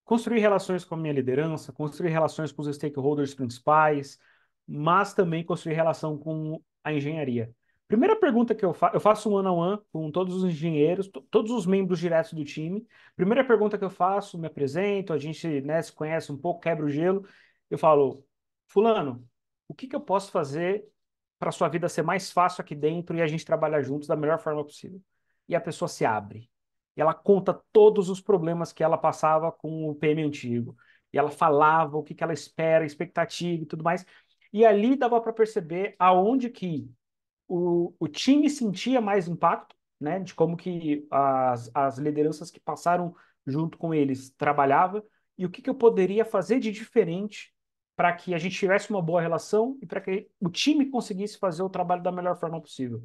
Construir relações com a minha liderança, construir relações com os stakeholders principais, mas também construir relação com a engenharia. Primeira pergunta que eu faço, eu faço um one on one com todos os engenheiros, todos os membros diretos do time. Primeira pergunta que eu faço, me apresento, a gente né, se conhece um pouco, quebra o gelo. Eu falo, fulano, o que, que eu posso fazer para sua vida ser mais fácil aqui dentro e a gente trabalhar juntos da melhor forma possível? E a pessoa se abre. E ela conta todos os problemas que ela passava com o PM antigo. E ela falava o que, que ela espera, expectativa e tudo mais. E ali dava para perceber aonde que o, o time sentia mais impacto, né, de como que as, as lideranças que passaram junto com eles trabalhava e o que, que eu poderia fazer de diferente para que a gente tivesse uma boa relação e para que o time conseguisse fazer o trabalho da melhor forma possível.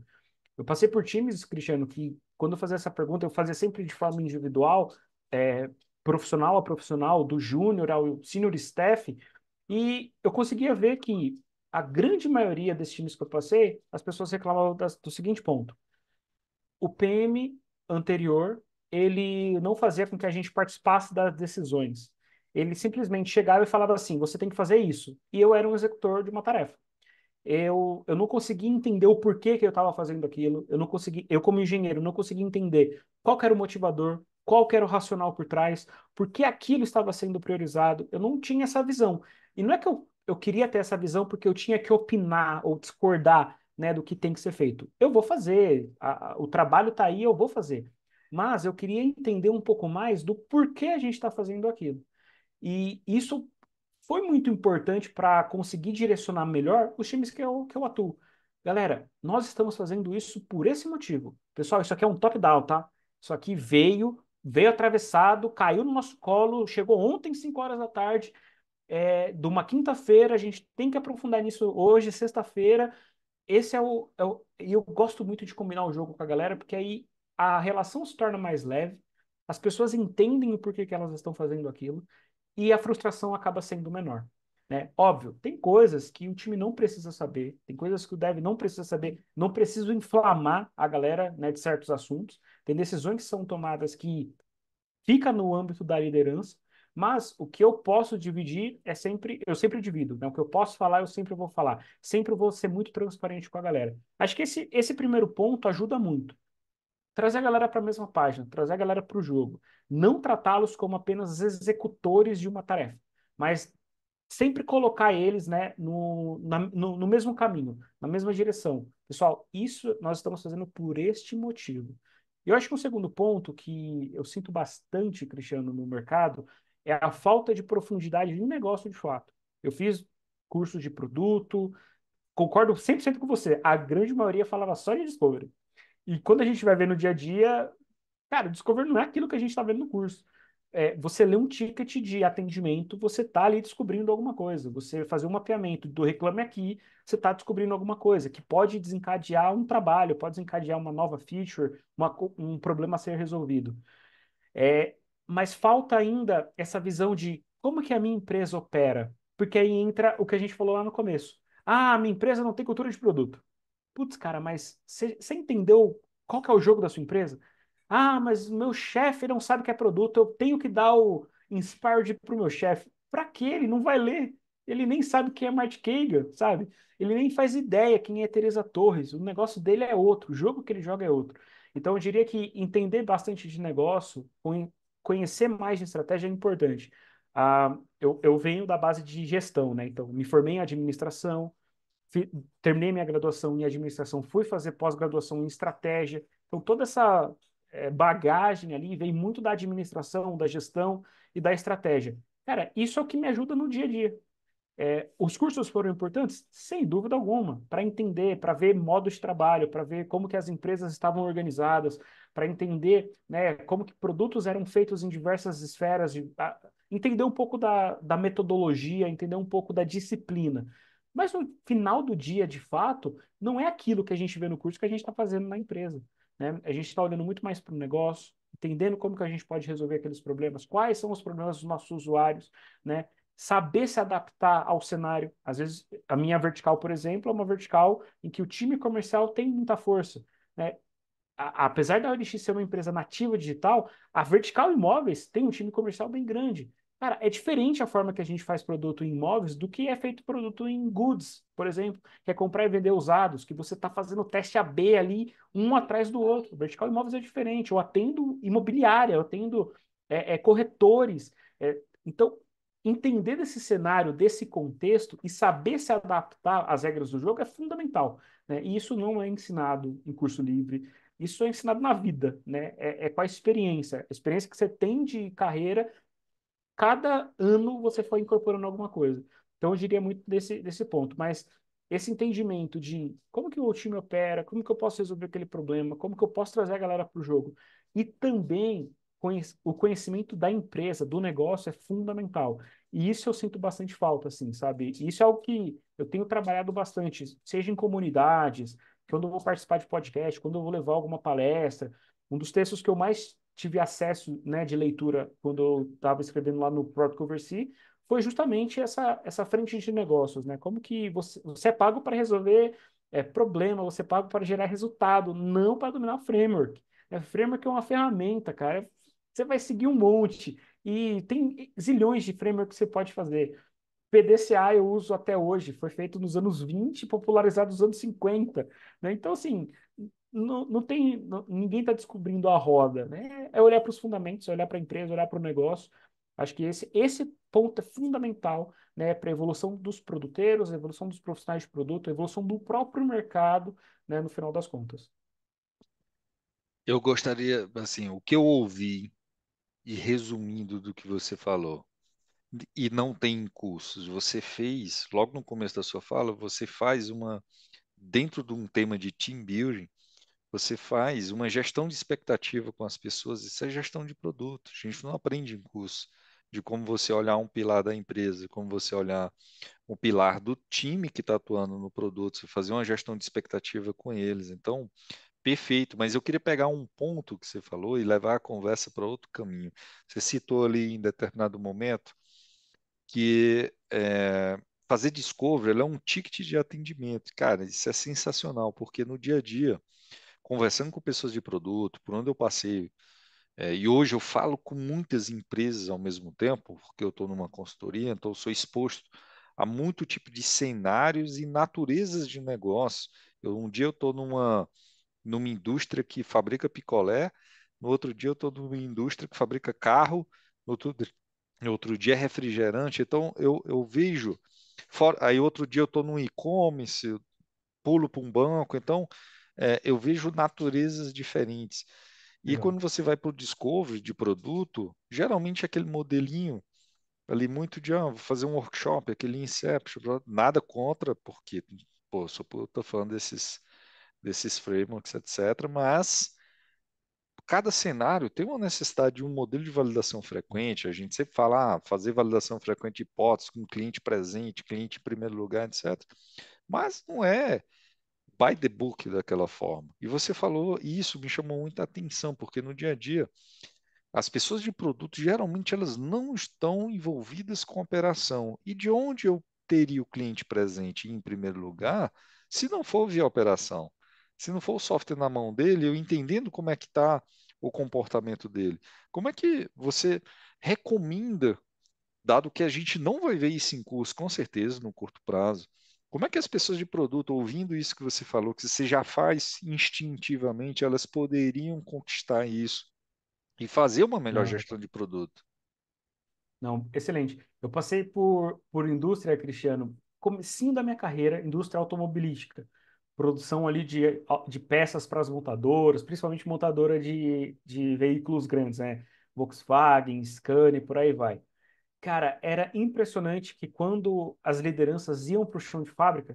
Eu passei por times, Cristiano, que quando eu fazia essa pergunta, eu fazia sempre de forma individual, é, profissional a profissional, do júnior ao senior staff, e eu conseguia ver que a grande maioria desses times que eu passei, as pessoas reclamavam das, do seguinte ponto. O PM anterior, ele não fazia com que a gente participasse das decisões. Ele simplesmente chegava e falava assim, você tem que fazer isso. E eu era um executor de uma tarefa. Eu, eu não conseguia entender o porquê que eu estava fazendo aquilo. Eu não consegui, eu como engenheiro, não conseguia entender qual era o motivador, qual era o racional por trás, por que aquilo estava sendo priorizado. Eu não tinha essa visão. E não é que eu eu queria ter essa visão porque eu tinha que opinar ou discordar né, do que tem que ser feito. Eu vou fazer, a, a, o trabalho está aí, eu vou fazer. Mas eu queria entender um pouco mais do porquê a gente está fazendo aquilo. E isso foi muito importante para conseguir direcionar melhor os times que eu, que eu atuo. Galera, nós estamos fazendo isso por esse motivo. Pessoal, isso aqui é um top-down, tá? Isso aqui veio, veio atravessado, caiu no nosso colo, chegou ontem, 5 horas da tarde, é, de uma quinta-feira, a gente tem que aprofundar nisso hoje, sexta-feira. Esse é o, é o. E eu gosto muito de combinar o jogo com a galera, porque aí a relação se torna mais leve, as pessoas entendem o porquê que elas estão fazendo aquilo, e a frustração acaba sendo menor. Né? Óbvio, tem coisas que o time não precisa saber, tem coisas que o dev não precisa saber, não preciso inflamar a galera né, de certos assuntos, tem decisões que são tomadas que fica no âmbito da liderança, mas o que eu posso dividir é sempre, eu sempre divido, né? O que eu posso falar, eu sempre vou falar. Sempre vou ser muito transparente com a galera. Acho que esse, esse primeiro ponto ajuda muito. Trazer a galera para a mesma página, trazer a galera para o jogo. Não tratá-los como apenas executores de uma tarefa, mas sempre colocar eles né, no, na, no, no, mesmo caminho, na mesma direção. Pessoal, isso nós estamos fazendo por este motivo. Eu acho que um segundo ponto que eu sinto bastante, Cristiano, no mercado é a falta de profundidade de um negócio de fato. Eu fiz cursos de produto, concordo 100% com você. A grande maioria falava só de Discovery. E quando a gente vai ver no dia a dia, cara, o Discovery não é aquilo que a gente está vendo no curso. É, você lê um ticket de atendimento, você está ali descobrindo alguma coisa. Você fazer um mapeamento do Reclame Aqui, você está descobrindo alguma coisa que pode desencadear um trabalho, pode desencadear uma nova feature, uma, um problema a ser resolvido. É, mas falta ainda essa visão de como que a minha empresa opera, porque aí entra o que a gente falou lá no começo. Ah, minha empresa não tem cultura de produto. Putz, cara, mas você entendeu qual que é o jogo da sua empresa? Ah, mas meu chefe não sabe o que é produto, eu tenho que dar o Inspired pro meu chefe. Para que ele não vai ler? Ele nem sabe quem é Mart Kagan, sabe? Ele nem faz ideia quem é Teresa Torres. O negócio dele é outro, o jogo que ele joga é outro. Então eu diria que entender bastante de negócio, conhecer mais de estratégia é importante. Ah, eu, eu venho da base de gestão, né? Então, me formei em administração, fi, terminei minha graduação em administração, fui fazer pós-graduação em estratégia. Então, toda essa é, bagagem ali vem muito da administração, da gestão e da estratégia. Cara, isso é o que me ajuda no dia a dia. É, os cursos foram importantes? Sem dúvida alguma, para entender, para ver modos de trabalho, para ver como que as empresas estavam organizadas, para entender né, como que produtos eram feitos em diversas esferas, de, a, entender um pouco da, da metodologia, entender um pouco da disciplina. Mas no final do dia, de fato, não é aquilo que a gente vê no curso que a gente está fazendo na empresa. Né? A gente está olhando muito mais para o negócio, entendendo como que a gente pode resolver aqueles problemas, quais são os problemas dos nossos usuários, né? saber se adaptar ao cenário. Às vezes, a minha vertical, por exemplo, é uma vertical em que o time comercial tem muita força. Né? A, apesar da OLX ser uma empresa nativa digital, a vertical imóveis tem um time comercial bem grande. Cara, é diferente a forma que a gente faz produto em imóveis do que é feito produto em goods, por exemplo, que é comprar e vender usados, que você está fazendo teste AB ali, um atrás do outro. Vertical imóveis é diferente. Eu atendo imobiliária, eu atendo é, é, corretores. É, então, entender desse cenário, desse contexto e saber se adaptar às regras do jogo é fundamental. Né? E isso não é ensinado em curso livre, isso é ensinado na vida, né? É, é com a experiência, a experiência que você tem de carreira, cada ano você foi incorporando alguma coisa. Então eu diria muito desse, desse ponto, mas esse entendimento de como que o time opera, como que eu posso resolver aquele problema, como que eu posso trazer a galera para o jogo. E também o conhecimento da empresa, do negócio é fundamental. E isso eu sinto bastante falta, assim, sabe? isso é algo que eu tenho trabalhado bastante, seja em comunidades, quando eu vou participar de podcast, quando eu vou levar alguma palestra. Um dos textos que eu mais tive acesso né, de leitura quando eu estava escrevendo lá no Protoconversi foi justamente essa, essa frente de negócios, né? Como que você, você é pago para resolver é, problema, você é pago para gerar resultado, não para dominar framework. É, framework é uma ferramenta, cara. É você vai seguir um monte. E tem zilhões de frameworks que você pode fazer. PDCA eu uso até hoje, foi feito nos anos 20, popularizado nos anos 50. Né? Então, assim, não, não tem, não, ninguém está descobrindo a roda. Né? É olhar para os fundamentos, é olhar para a empresa, olhar para o negócio. Acho que esse, esse ponto é fundamental né, para a evolução dos produteiros, a evolução dos profissionais de produto, a evolução do próprio mercado, né, no final das contas. Eu gostaria, assim, o que eu ouvi e resumindo do que você falou, e não tem cursos, você fez, logo no começo da sua fala, você faz uma, dentro de um tema de team building, você faz uma gestão de expectativa com as pessoas, isso é gestão de produto. A gente não aprende em curso de como você olhar um pilar da empresa, como você olhar um pilar do time que está atuando no produto, fazer uma gestão de expectativa com eles. Então, Perfeito, mas eu queria pegar um ponto que você falou e levar a conversa para outro caminho. Você citou ali em determinado momento que é, fazer discovery é um ticket de atendimento. Cara, isso é sensacional, porque no dia a dia, conversando com pessoas de produto, por onde eu passei, é, e hoje eu falo com muitas empresas ao mesmo tempo, porque eu estou numa consultoria, então sou exposto a muito tipo de cenários e naturezas de negócio. Eu, um dia eu estou numa numa indústria que fabrica picolé, no outro dia eu estou numa indústria que fabrica carro, no outro, no outro dia é refrigerante. Então eu, eu vejo, aí outro dia eu estou num e-commerce, pulo para um banco. Então é, eu vejo naturezas diferentes. E uhum. quando você vai para o discovery de produto, geralmente aquele modelinho ali muito de ah, vou fazer um workshop, aquele inception, nada contra, porque pô, eu estou falando desses desses frameworks, etc. Mas cada cenário tem uma necessidade de um modelo de validação frequente. A gente sempre fala ah, fazer validação frequente de hipóteses com cliente presente, cliente em primeiro lugar, etc. Mas não é by the book daquela forma. E você falou, e isso me chamou muita atenção, porque no dia a dia as pessoas de produto geralmente elas não estão envolvidas com operação. E de onde eu teria o cliente presente em primeiro lugar se não for via operação? se não for o software na mão dele, eu entendendo como é que está o comportamento dele. Como é que você recomenda, dado que a gente não vai ver isso em curso, com certeza, no curto prazo, como é que as pessoas de produto, ouvindo isso que você falou, que você já faz instintivamente, elas poderiam conquistar isso e fazer uma melhor não. gestão de produto? Não, excelente. Eu passei por, por indústria, Cristiano, comecinho da minha carreira, indústria automobilística produção ali de, de peças para as montadoras, principalmente montadora de, de veículos grandes, né? Volkswagen, Scania, por aí vai. Cara, era impressionante que quando as lideranças iam para o chão de fábrica,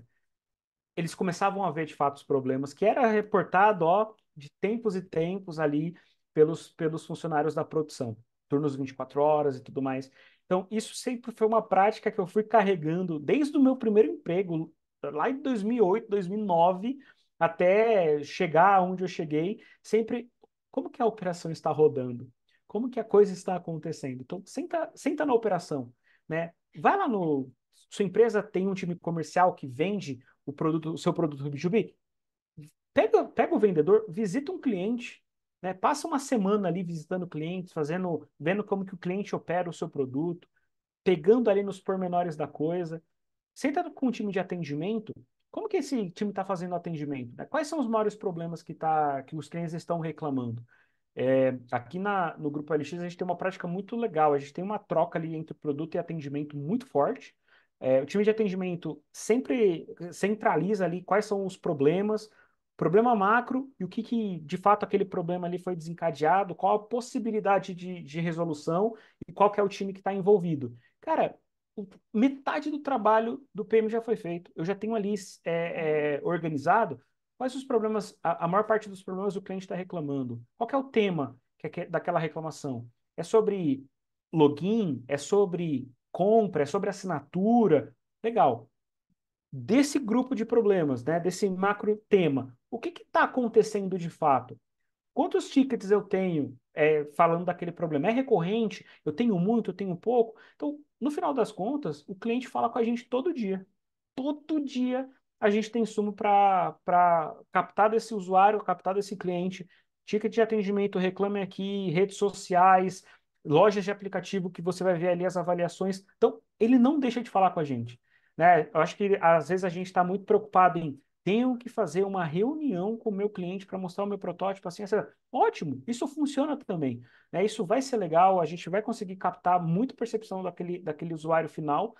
eles começavam a ver de fato os problemas, que era reportado ó, de tempos e tempos ali pelos, pelos funcionários da produção, turnos 24 horas e tudo mais. Então, isso sempre foi uma prática que eu fui carregando desde o meu primeiro emprego, lá em 2008, 2009, até chegar onde eu cheguei, sempre como que a operação está rodando? Como que a coisa está acontecendo? Então, senta, senta na operação, né? Vai lá no... Sua empresa tem um time comercial que vende o produto, o seu produto B2B? Pega, pega o vendedor, visita um cliente, né? Passa uma semana ali visitando clientes, fazendo, vendo como que o cliente opera o seu produto, pegando ali nos pormenores da coisa, você entra com um time de atendimento, como que esse time está fazendo atendimento? Né? Quais são os maiores problemas que, tá, que os clientes estão reclamando? É, aqui na, no Grupo LX a gente tem uma prática muito legal, a gente tem uma troca ali entre produto e atendimento muito forte. É, o time de atendimento sempre centraliza ali quais são os problemas, problema macro e o que, que de fato aquele problema ali foi desencadeado, qual a possibilidade de, de resolução e qual que é o time que está envolvido. Cara, metade do trabalho do PM já foi feito. Eu já tenho ali é, é, organizado quais os problemas, a, a, maior parte dos problemas o cliente está reclamando. Qual é o tema que é daquela reclamação? É sobre login? É sobre compra? É sobre assinatura? Legal. Desse grupo de problemas, né, desse macro tema, o que está acontecendo de fato? Quantos tickets eu tenho é, falando daquele problema? É recorrente? Eu tenho muito? Eu tenho pouco? Então, no final das contas, o cliente fala com a gente todo dia. Todo dia a gente tem sumo para captar desse usuário, captar desse cliente, ticket de atendimento, reclame aqui, redes sociais, lojas de aplicativo que você vai ver ali as avaliações. Então, ele não deixa de falar com a gente. Né? Eu acho que às vezes a gente está muito preocupado em tenho que fazer uma reunião com o meu cliente para mostrar o meu protótipo, assim, assim, ótimo, isso funciona também, né? isso vai ser legal, a gente vai conseguir captar muito percepção daquele, daquele usuário final,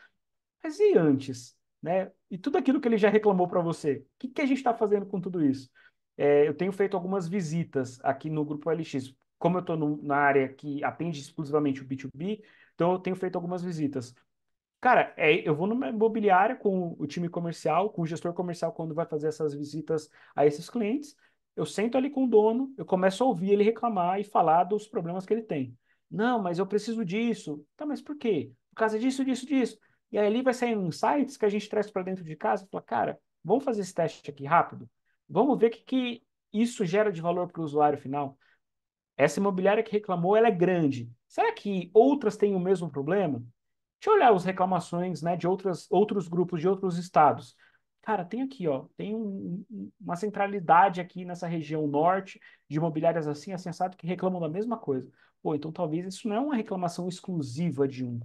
mas e antes? Né? E tudo aquilo que ele já reclamou para você, o que, que a gente está fazendo com tudo isso? É, eu tenho feito algumas visitas aqui no Grupo LX, como eu estou na área que atende exclusivamente o B2B, então eu tenho feito algumas visitas. Cara, é, eu vou numa imobiliária com o time comercial, com o gestor comercial quando vai fazer essas visitas a esses clientes. Eu sento ali com o dono, eu começo a ouvir ele reclamar e falar dos problemas que ele tem. Não, mas eu preciso disso. Tá, mas por quê? Por causa disso, disso, disso. E aí ali vai sair sites que a gente traz para dentro de casa e fala, cara, vamos fazer esse teste aqui rápido. Vamos ver o que, que isso gera de valor para o usuário final. Essa imobiliária que reclamou, ela é grande. Será que outras têm o mesmo problema? Deixa eu olhar as reclamações né, de outras, outros grupos, de outros estados. Cara, tem aqui, ó, tem um, uma centralidade aqui nessa região norte de imobiliárias assim, assim, assado, que reclamam da mesma coisa. Pô, então talvez isso não é uma reclamação exclusiva de um.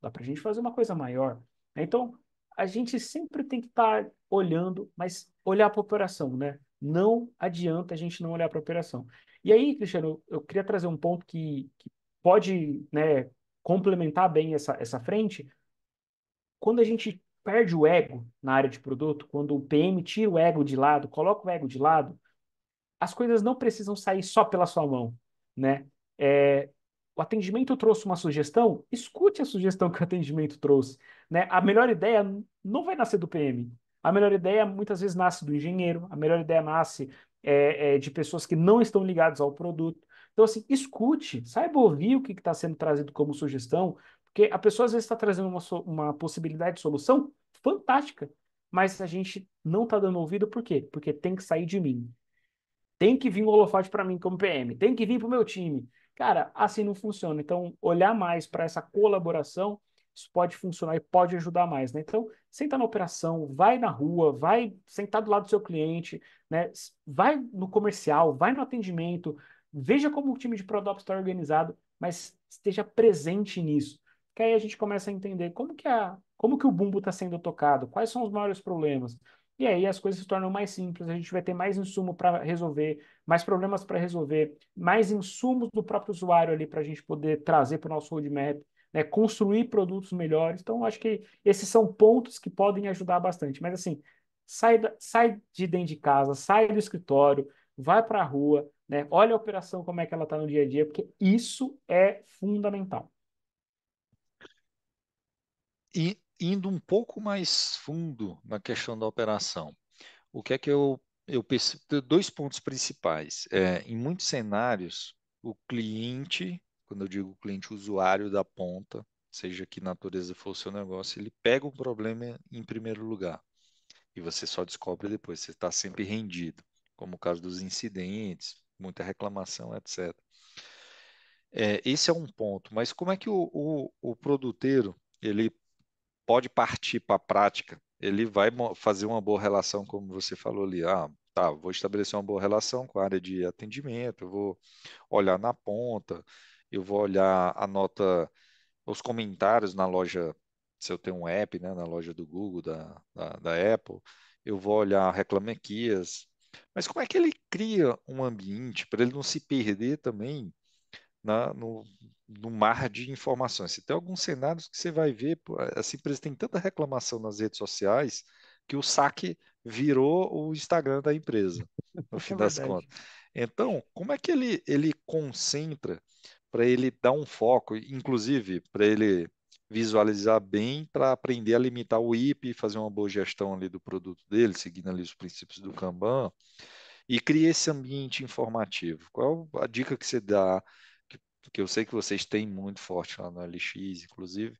Dá para a gente fazer uma coisa maior. Né? Então, a gente sempre tem que estar tá olhando, mas olhar para a operação, né? Não adianta a gente não olhar para a operação. E aí, Cristiano, eu, eu queria trazer um ponto que, que pode né, complementar bem essa, essa frente, quando a gente perde o ego na área de produto, quando o PM tira o ego de lado, coloca o ego de lado, as coisas não precisam sair só pela sua mão, né? É, o atendimento trouxe uma sugestão, escute a sugestão que o atendimento trouxe, né? A melhor ideia não vai nascer do PM. A melhor ideia muitas vezes nasce do engenheiro, a melhor ideia nasce é, é, de pessoas que não estão ligadas ao produto. Então, assim, escute, saiba ouvir o que está sendo trazido como sugestão, porque a pessoa às vezes está trazendo uma, uma possibilidade de solução fantástica, mas a gente não está dando ouvido por quê? Porque tem que sair de mim. Tem que vir o um holofote para mim como PM, tem que vir para o meu time. Cara, assim não funciona. Então, olhar mais para essa colaboração, isso pode funcionar e pode ajudar mais, né? Então, senta na operação, vai na rua, vai sentar do lado do seu cliente, né? Vai no comercial, vai no atendimento, Veja como o time de Prodop está organizado, mas esteja presente nisso. Que aí a gente começa a entender como que, a, como que o bumbo está sendo tocado, quais são os maiores problemas. E aí as coisas se tornam mais simples, a gente vai ter mais insumo para resolver, mais problemas para resolver, mais insumos do próprio usuário ali para a gente poder trazer para o nosso roadmap, né? construir produtos melhores. Então, acho que esses são pontos que podem ajudar bastante. Mas assim, sai, da, sai de dentro de casa, sai do escritório, vai para a rua, né? Olha a operação, como é que ela está no dia a dia, porque isso é fundamental. E indo um pouco mais fundo na questão da operação, o que é que eu, eu percebo? Dois pontos principais. É, em muitos cenários, o cliente, quando eu digo cliente, usuário da ponta, seja que natureza for o seu negócio, ele pega o problema em primeiro lugar. E você só descobre depois, você está sempre rendido como o caso dos incidentes, muita reclamação, etc. É, esse é um ponto, mas como é que o, o, o produteiro ele pode partir para a prática? Ele vai fazer uma boa relação, como você falou ali, ah, tá, vou estabelecer uma boa relação com a área de atendimento, eu vou olhar na ponta, eu vou olhar a nota, os comentários na loja, se eu tenho um app, né, na loja do Google, da, da, da Apple, eu vou olhar Reclame Equias, mas como é que ele cria um ambiente para ele não se perder também na, no, no, mar de informações? Você tem alguns cenários que você vai ver, essa é, assim, empresa tem tanta reclamação nas redes sociais que o saque virou o Instagram da empresa, no é fim é das contas. Então, como é que ele, ele concentra para ele dar um foco, inclusive para ele visualizar bem para aprender a limitar o IP, fazer uma boa gestão ali do produto dele, seguindo ali os princípios do Kanban, e criar esse ambiente informativo. Qual a dica que você dá, que, que eu sei que vocês têm muito forte lá no LX, inclusive,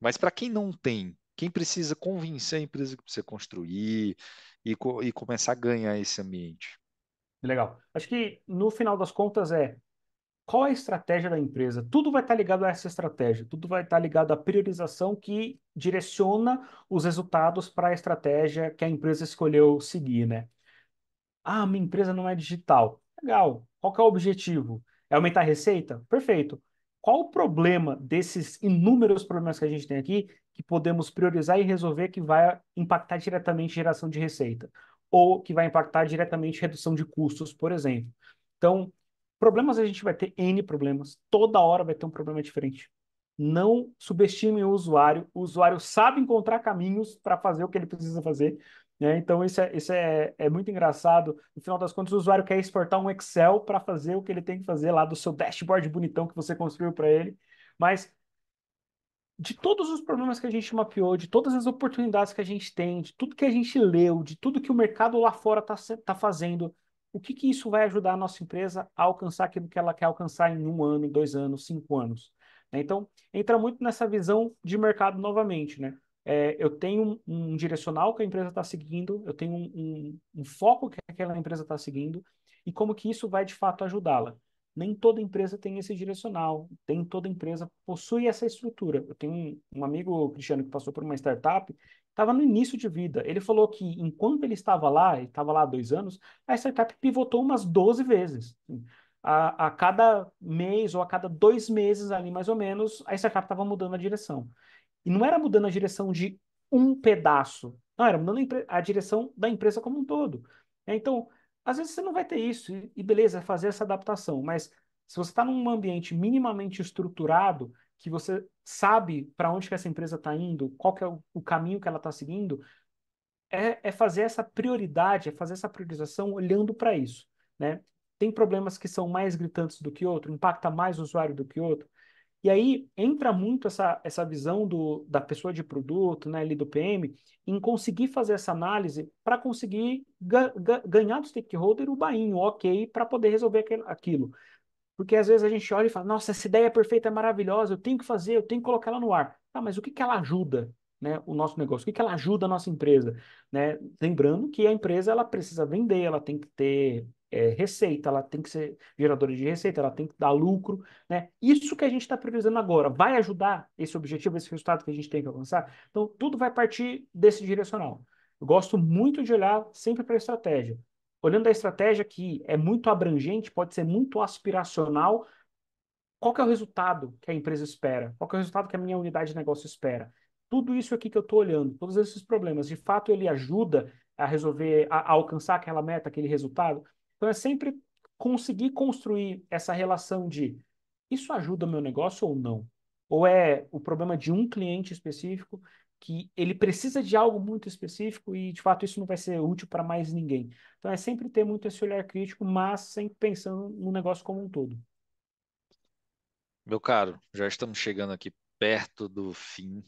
mas para quem não tem, quem precisa convencer a empresa que precisa construir e, e começar a ganhar esse ambiente? Legal. Acho que no final das contas é qual a estratégia da empresa? Tudo vai estar ligado a essa estratégia, tudo vai estar ligado à priorização que direciona os resultados para a estratégia que a empresa escolheu seguir, né? Ah, minha empresa não é digital. Legal. Qual é o objetivo? É aumentar a receita? Perfeito. Qual o problema desses inúmeros problemas que a gente tem aqui que podemos priorizar e resolver que vai impactar diretamente geração de receita? Ou que vai impactar diretamente redução de custos, por exemplo? Então, Problemas a gente vai ter N problemas. Toda hora vai ter um problema diferente. Não subestime o usuário. O usuário sabe encontrar caminhos para fazer o que ele precisa fazer. Né? Então, isso, é, isso é, é muito engraçado. No final das contas, o usuário quer exportar um Excel para fazer o que ele tem que fazer lá do seu dashboard bonitão que você construiu para ele. Mas de todos os problemas que a gente mapeou, de todas as oportunidades que a gente tem, de tudo que a gente leu, de tudo que o mercado lá fora está tá fazendo, o que, que isso vai ajudar a nossa empresa a alcançar aquilo que ela quer alcançar em um ano, dois anos, cinco anos. Né? Então, entra muito nessa visão de mercado novamente, né? É, eu tenho um, um, direcional que a empresa está seguindo, eu tenho um, um, um, foco que aquela empresa está seguindo e como que isso vai de fato ajudá-la. Nem toda empresa tem esse direcional, nem toda empresa possui essa estrutura. Eu tenho um, amigo, Cristiano, que passou por uma startup estava no início de vida. Ele falou que enquanto ele estava lá, ele estava lá há dois anos, a startup pivotou umas 12 vezes. A, a cada mês ou a cada dois meses ali, mais ou menos, a startup estava mudando a direção. E não era mudando a direção de um pedaço, não, era mudando a, a direção da empresa como um todo. Então, às vezes você não vai ter isso, e, e beleza, é fazer essa adaptação, mas se você está num ambiente minimamente estruturado, que você sabe para onde que essa empresa está indo, qual que é o, o caminho que ela está seguindo, é, é, fazer essa prioridade, é fazer essa priorização olhando para isso, né? Tem problemas que são mais gritantes do que outro, impacta mais o usuário do que outro. E aí entra muito essa, essa visão do, da pessoa de produto, né, ali do PM, em conseguir fazer essa análise para conseguir ga, ga, ganhar do stakeholder o bainho, ok, para poder resolver aquilo. Porque às vezes a gente olha e fala, nossa, essa ideia é perfeita, é maravilhosa, eu tenho que fazer, eu tenho que colocar ela no ar. Tá, mas o que, que ela ajuda né, o nosso negócio? O que, que ela ajuda a nossa empresa? Né? Lembrando que a empresa ela precisa vender, ela tem que ter é, receita, ela tem que ser geradora de receita, ela tem que dar lucro. Né? Isso que a gente está priorizando agora vai ajudar esse objetivo, esse resultado que a gente tem que alcançar? Então, tudo vai partir desse direcional. Eu gosto muito de olhar sempre para a estratégia olhando a estratégia que é muito abrangente, pode ser muito aspiracional, qual é o resultado que a empresa espera? Qual é o resultado que a minha unidade de negócio espera? Tudo isso aqui que eu estou olhando, todos esses problemas, de fato ele ajuda a resolver, a, a alcançar aquela meta, aquele resultado? Então é sempre conseguir construir essa relação de isso ajuda o meu negócio ou não? Ou é o problema de um cliente específico? que ele precisa de algo muito específico e, de fato, isso não vai ser útil para mais ninguém. Então, é sempre ter muito esse olhar crítico, mas sempre pensando no negócio como um todo. Meu caro, já estamos chegando aqui perto do fim.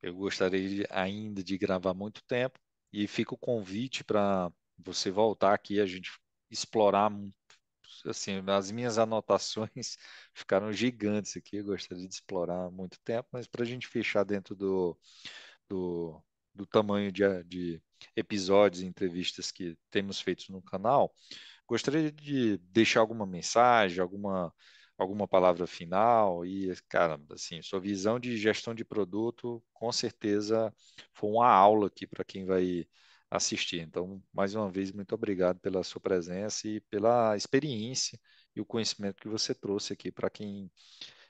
Eu gostaria ainda de gravar muito tempo e fica o convite para você voltar aqui, a gente explorar assim, as minhas anotações ficaram gigantes aqui, eu gostaria de explorar muito tempo, mas para a gente fechar dentro do, do, do tamanho de, de episódios e entrevistas que temos feito no canal, gostaria de deixar alguma mensagem, alguma alguma palavra final e cara assim sua visão de gestão de produto com certeza foi uma aula aqui para quem vai assistir. Então, mais uma vez, muito obrigado pela sua presença e pela experiência e o conhecimento que você trouxe aqui para quem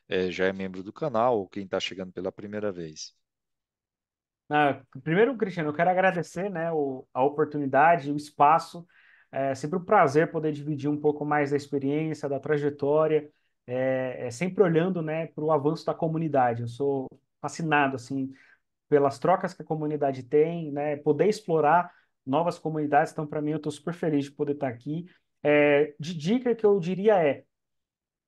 é, já é membro do canal ou quem está chegando pela primeira vez. Ah, primeiro, Cristiano, eu quero agradecer né, o, a oportunidade, o espaço. É sempre um prazer poder dividir um pouco mais da experiência, da trajetória, é, é sempre olhando né, para o avanço da comunidade. Eu sou fascinado assim pelas trocas que a comunidade tem, né? Poder explorar novas comunidades. Então, para mim, eu estou super feliz de poder estar tá aqui. É, de dica que eu diria é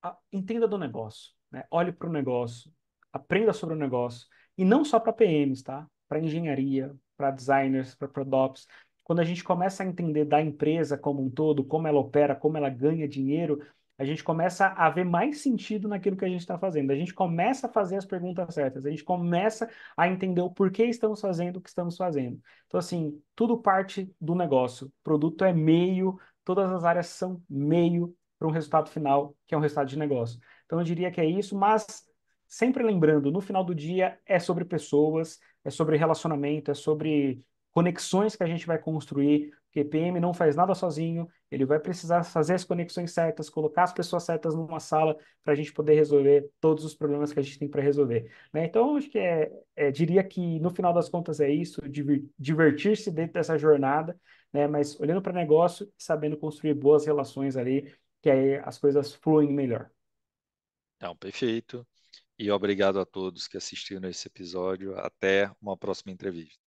a, entenda do negócio, né? olhe para o negócio, aprenda sobre o negócio e não só para PMs, tá? Para engenharia, para designers, para prodops. Quando a gente começa a entender da empresa como um todo, como ela opera, como ela ganha dinheiro, a gente começa a ver mais sentido naquilo que a gente está fazendo. A gente começa a fazer as perguntas certas, a gente começa a entender o porquê estamos fazendo o que estamos fazendo. Então, assim, tudo parte do negócio. produto é meio, todas as áreas são meio para um resultado final, que é um resultado de negócio. Então, eu diria que é isso, mas sempre lembrando, no final do dia é sobre pessoas, é sobre relacionamento, é sobre conexões que a gente vai construir, QPM não faz nada sozinho, ele vai precisar fazer as conexões certas, colocar as pessoas certas numa sala para a gente poder resolver todos os problemas que a gente tem para resolver. Né? Então, acho que é, é, diria que no final das contas é isso, divertir-se dentro dessa jornada, né? mas olhando para o negócio e sabendo construir boas relações ali, que aí as coisas fluem melhor. Então, perfeito. E obrigado a todos que assistiram esse episódio. Até uma próxima entrevista.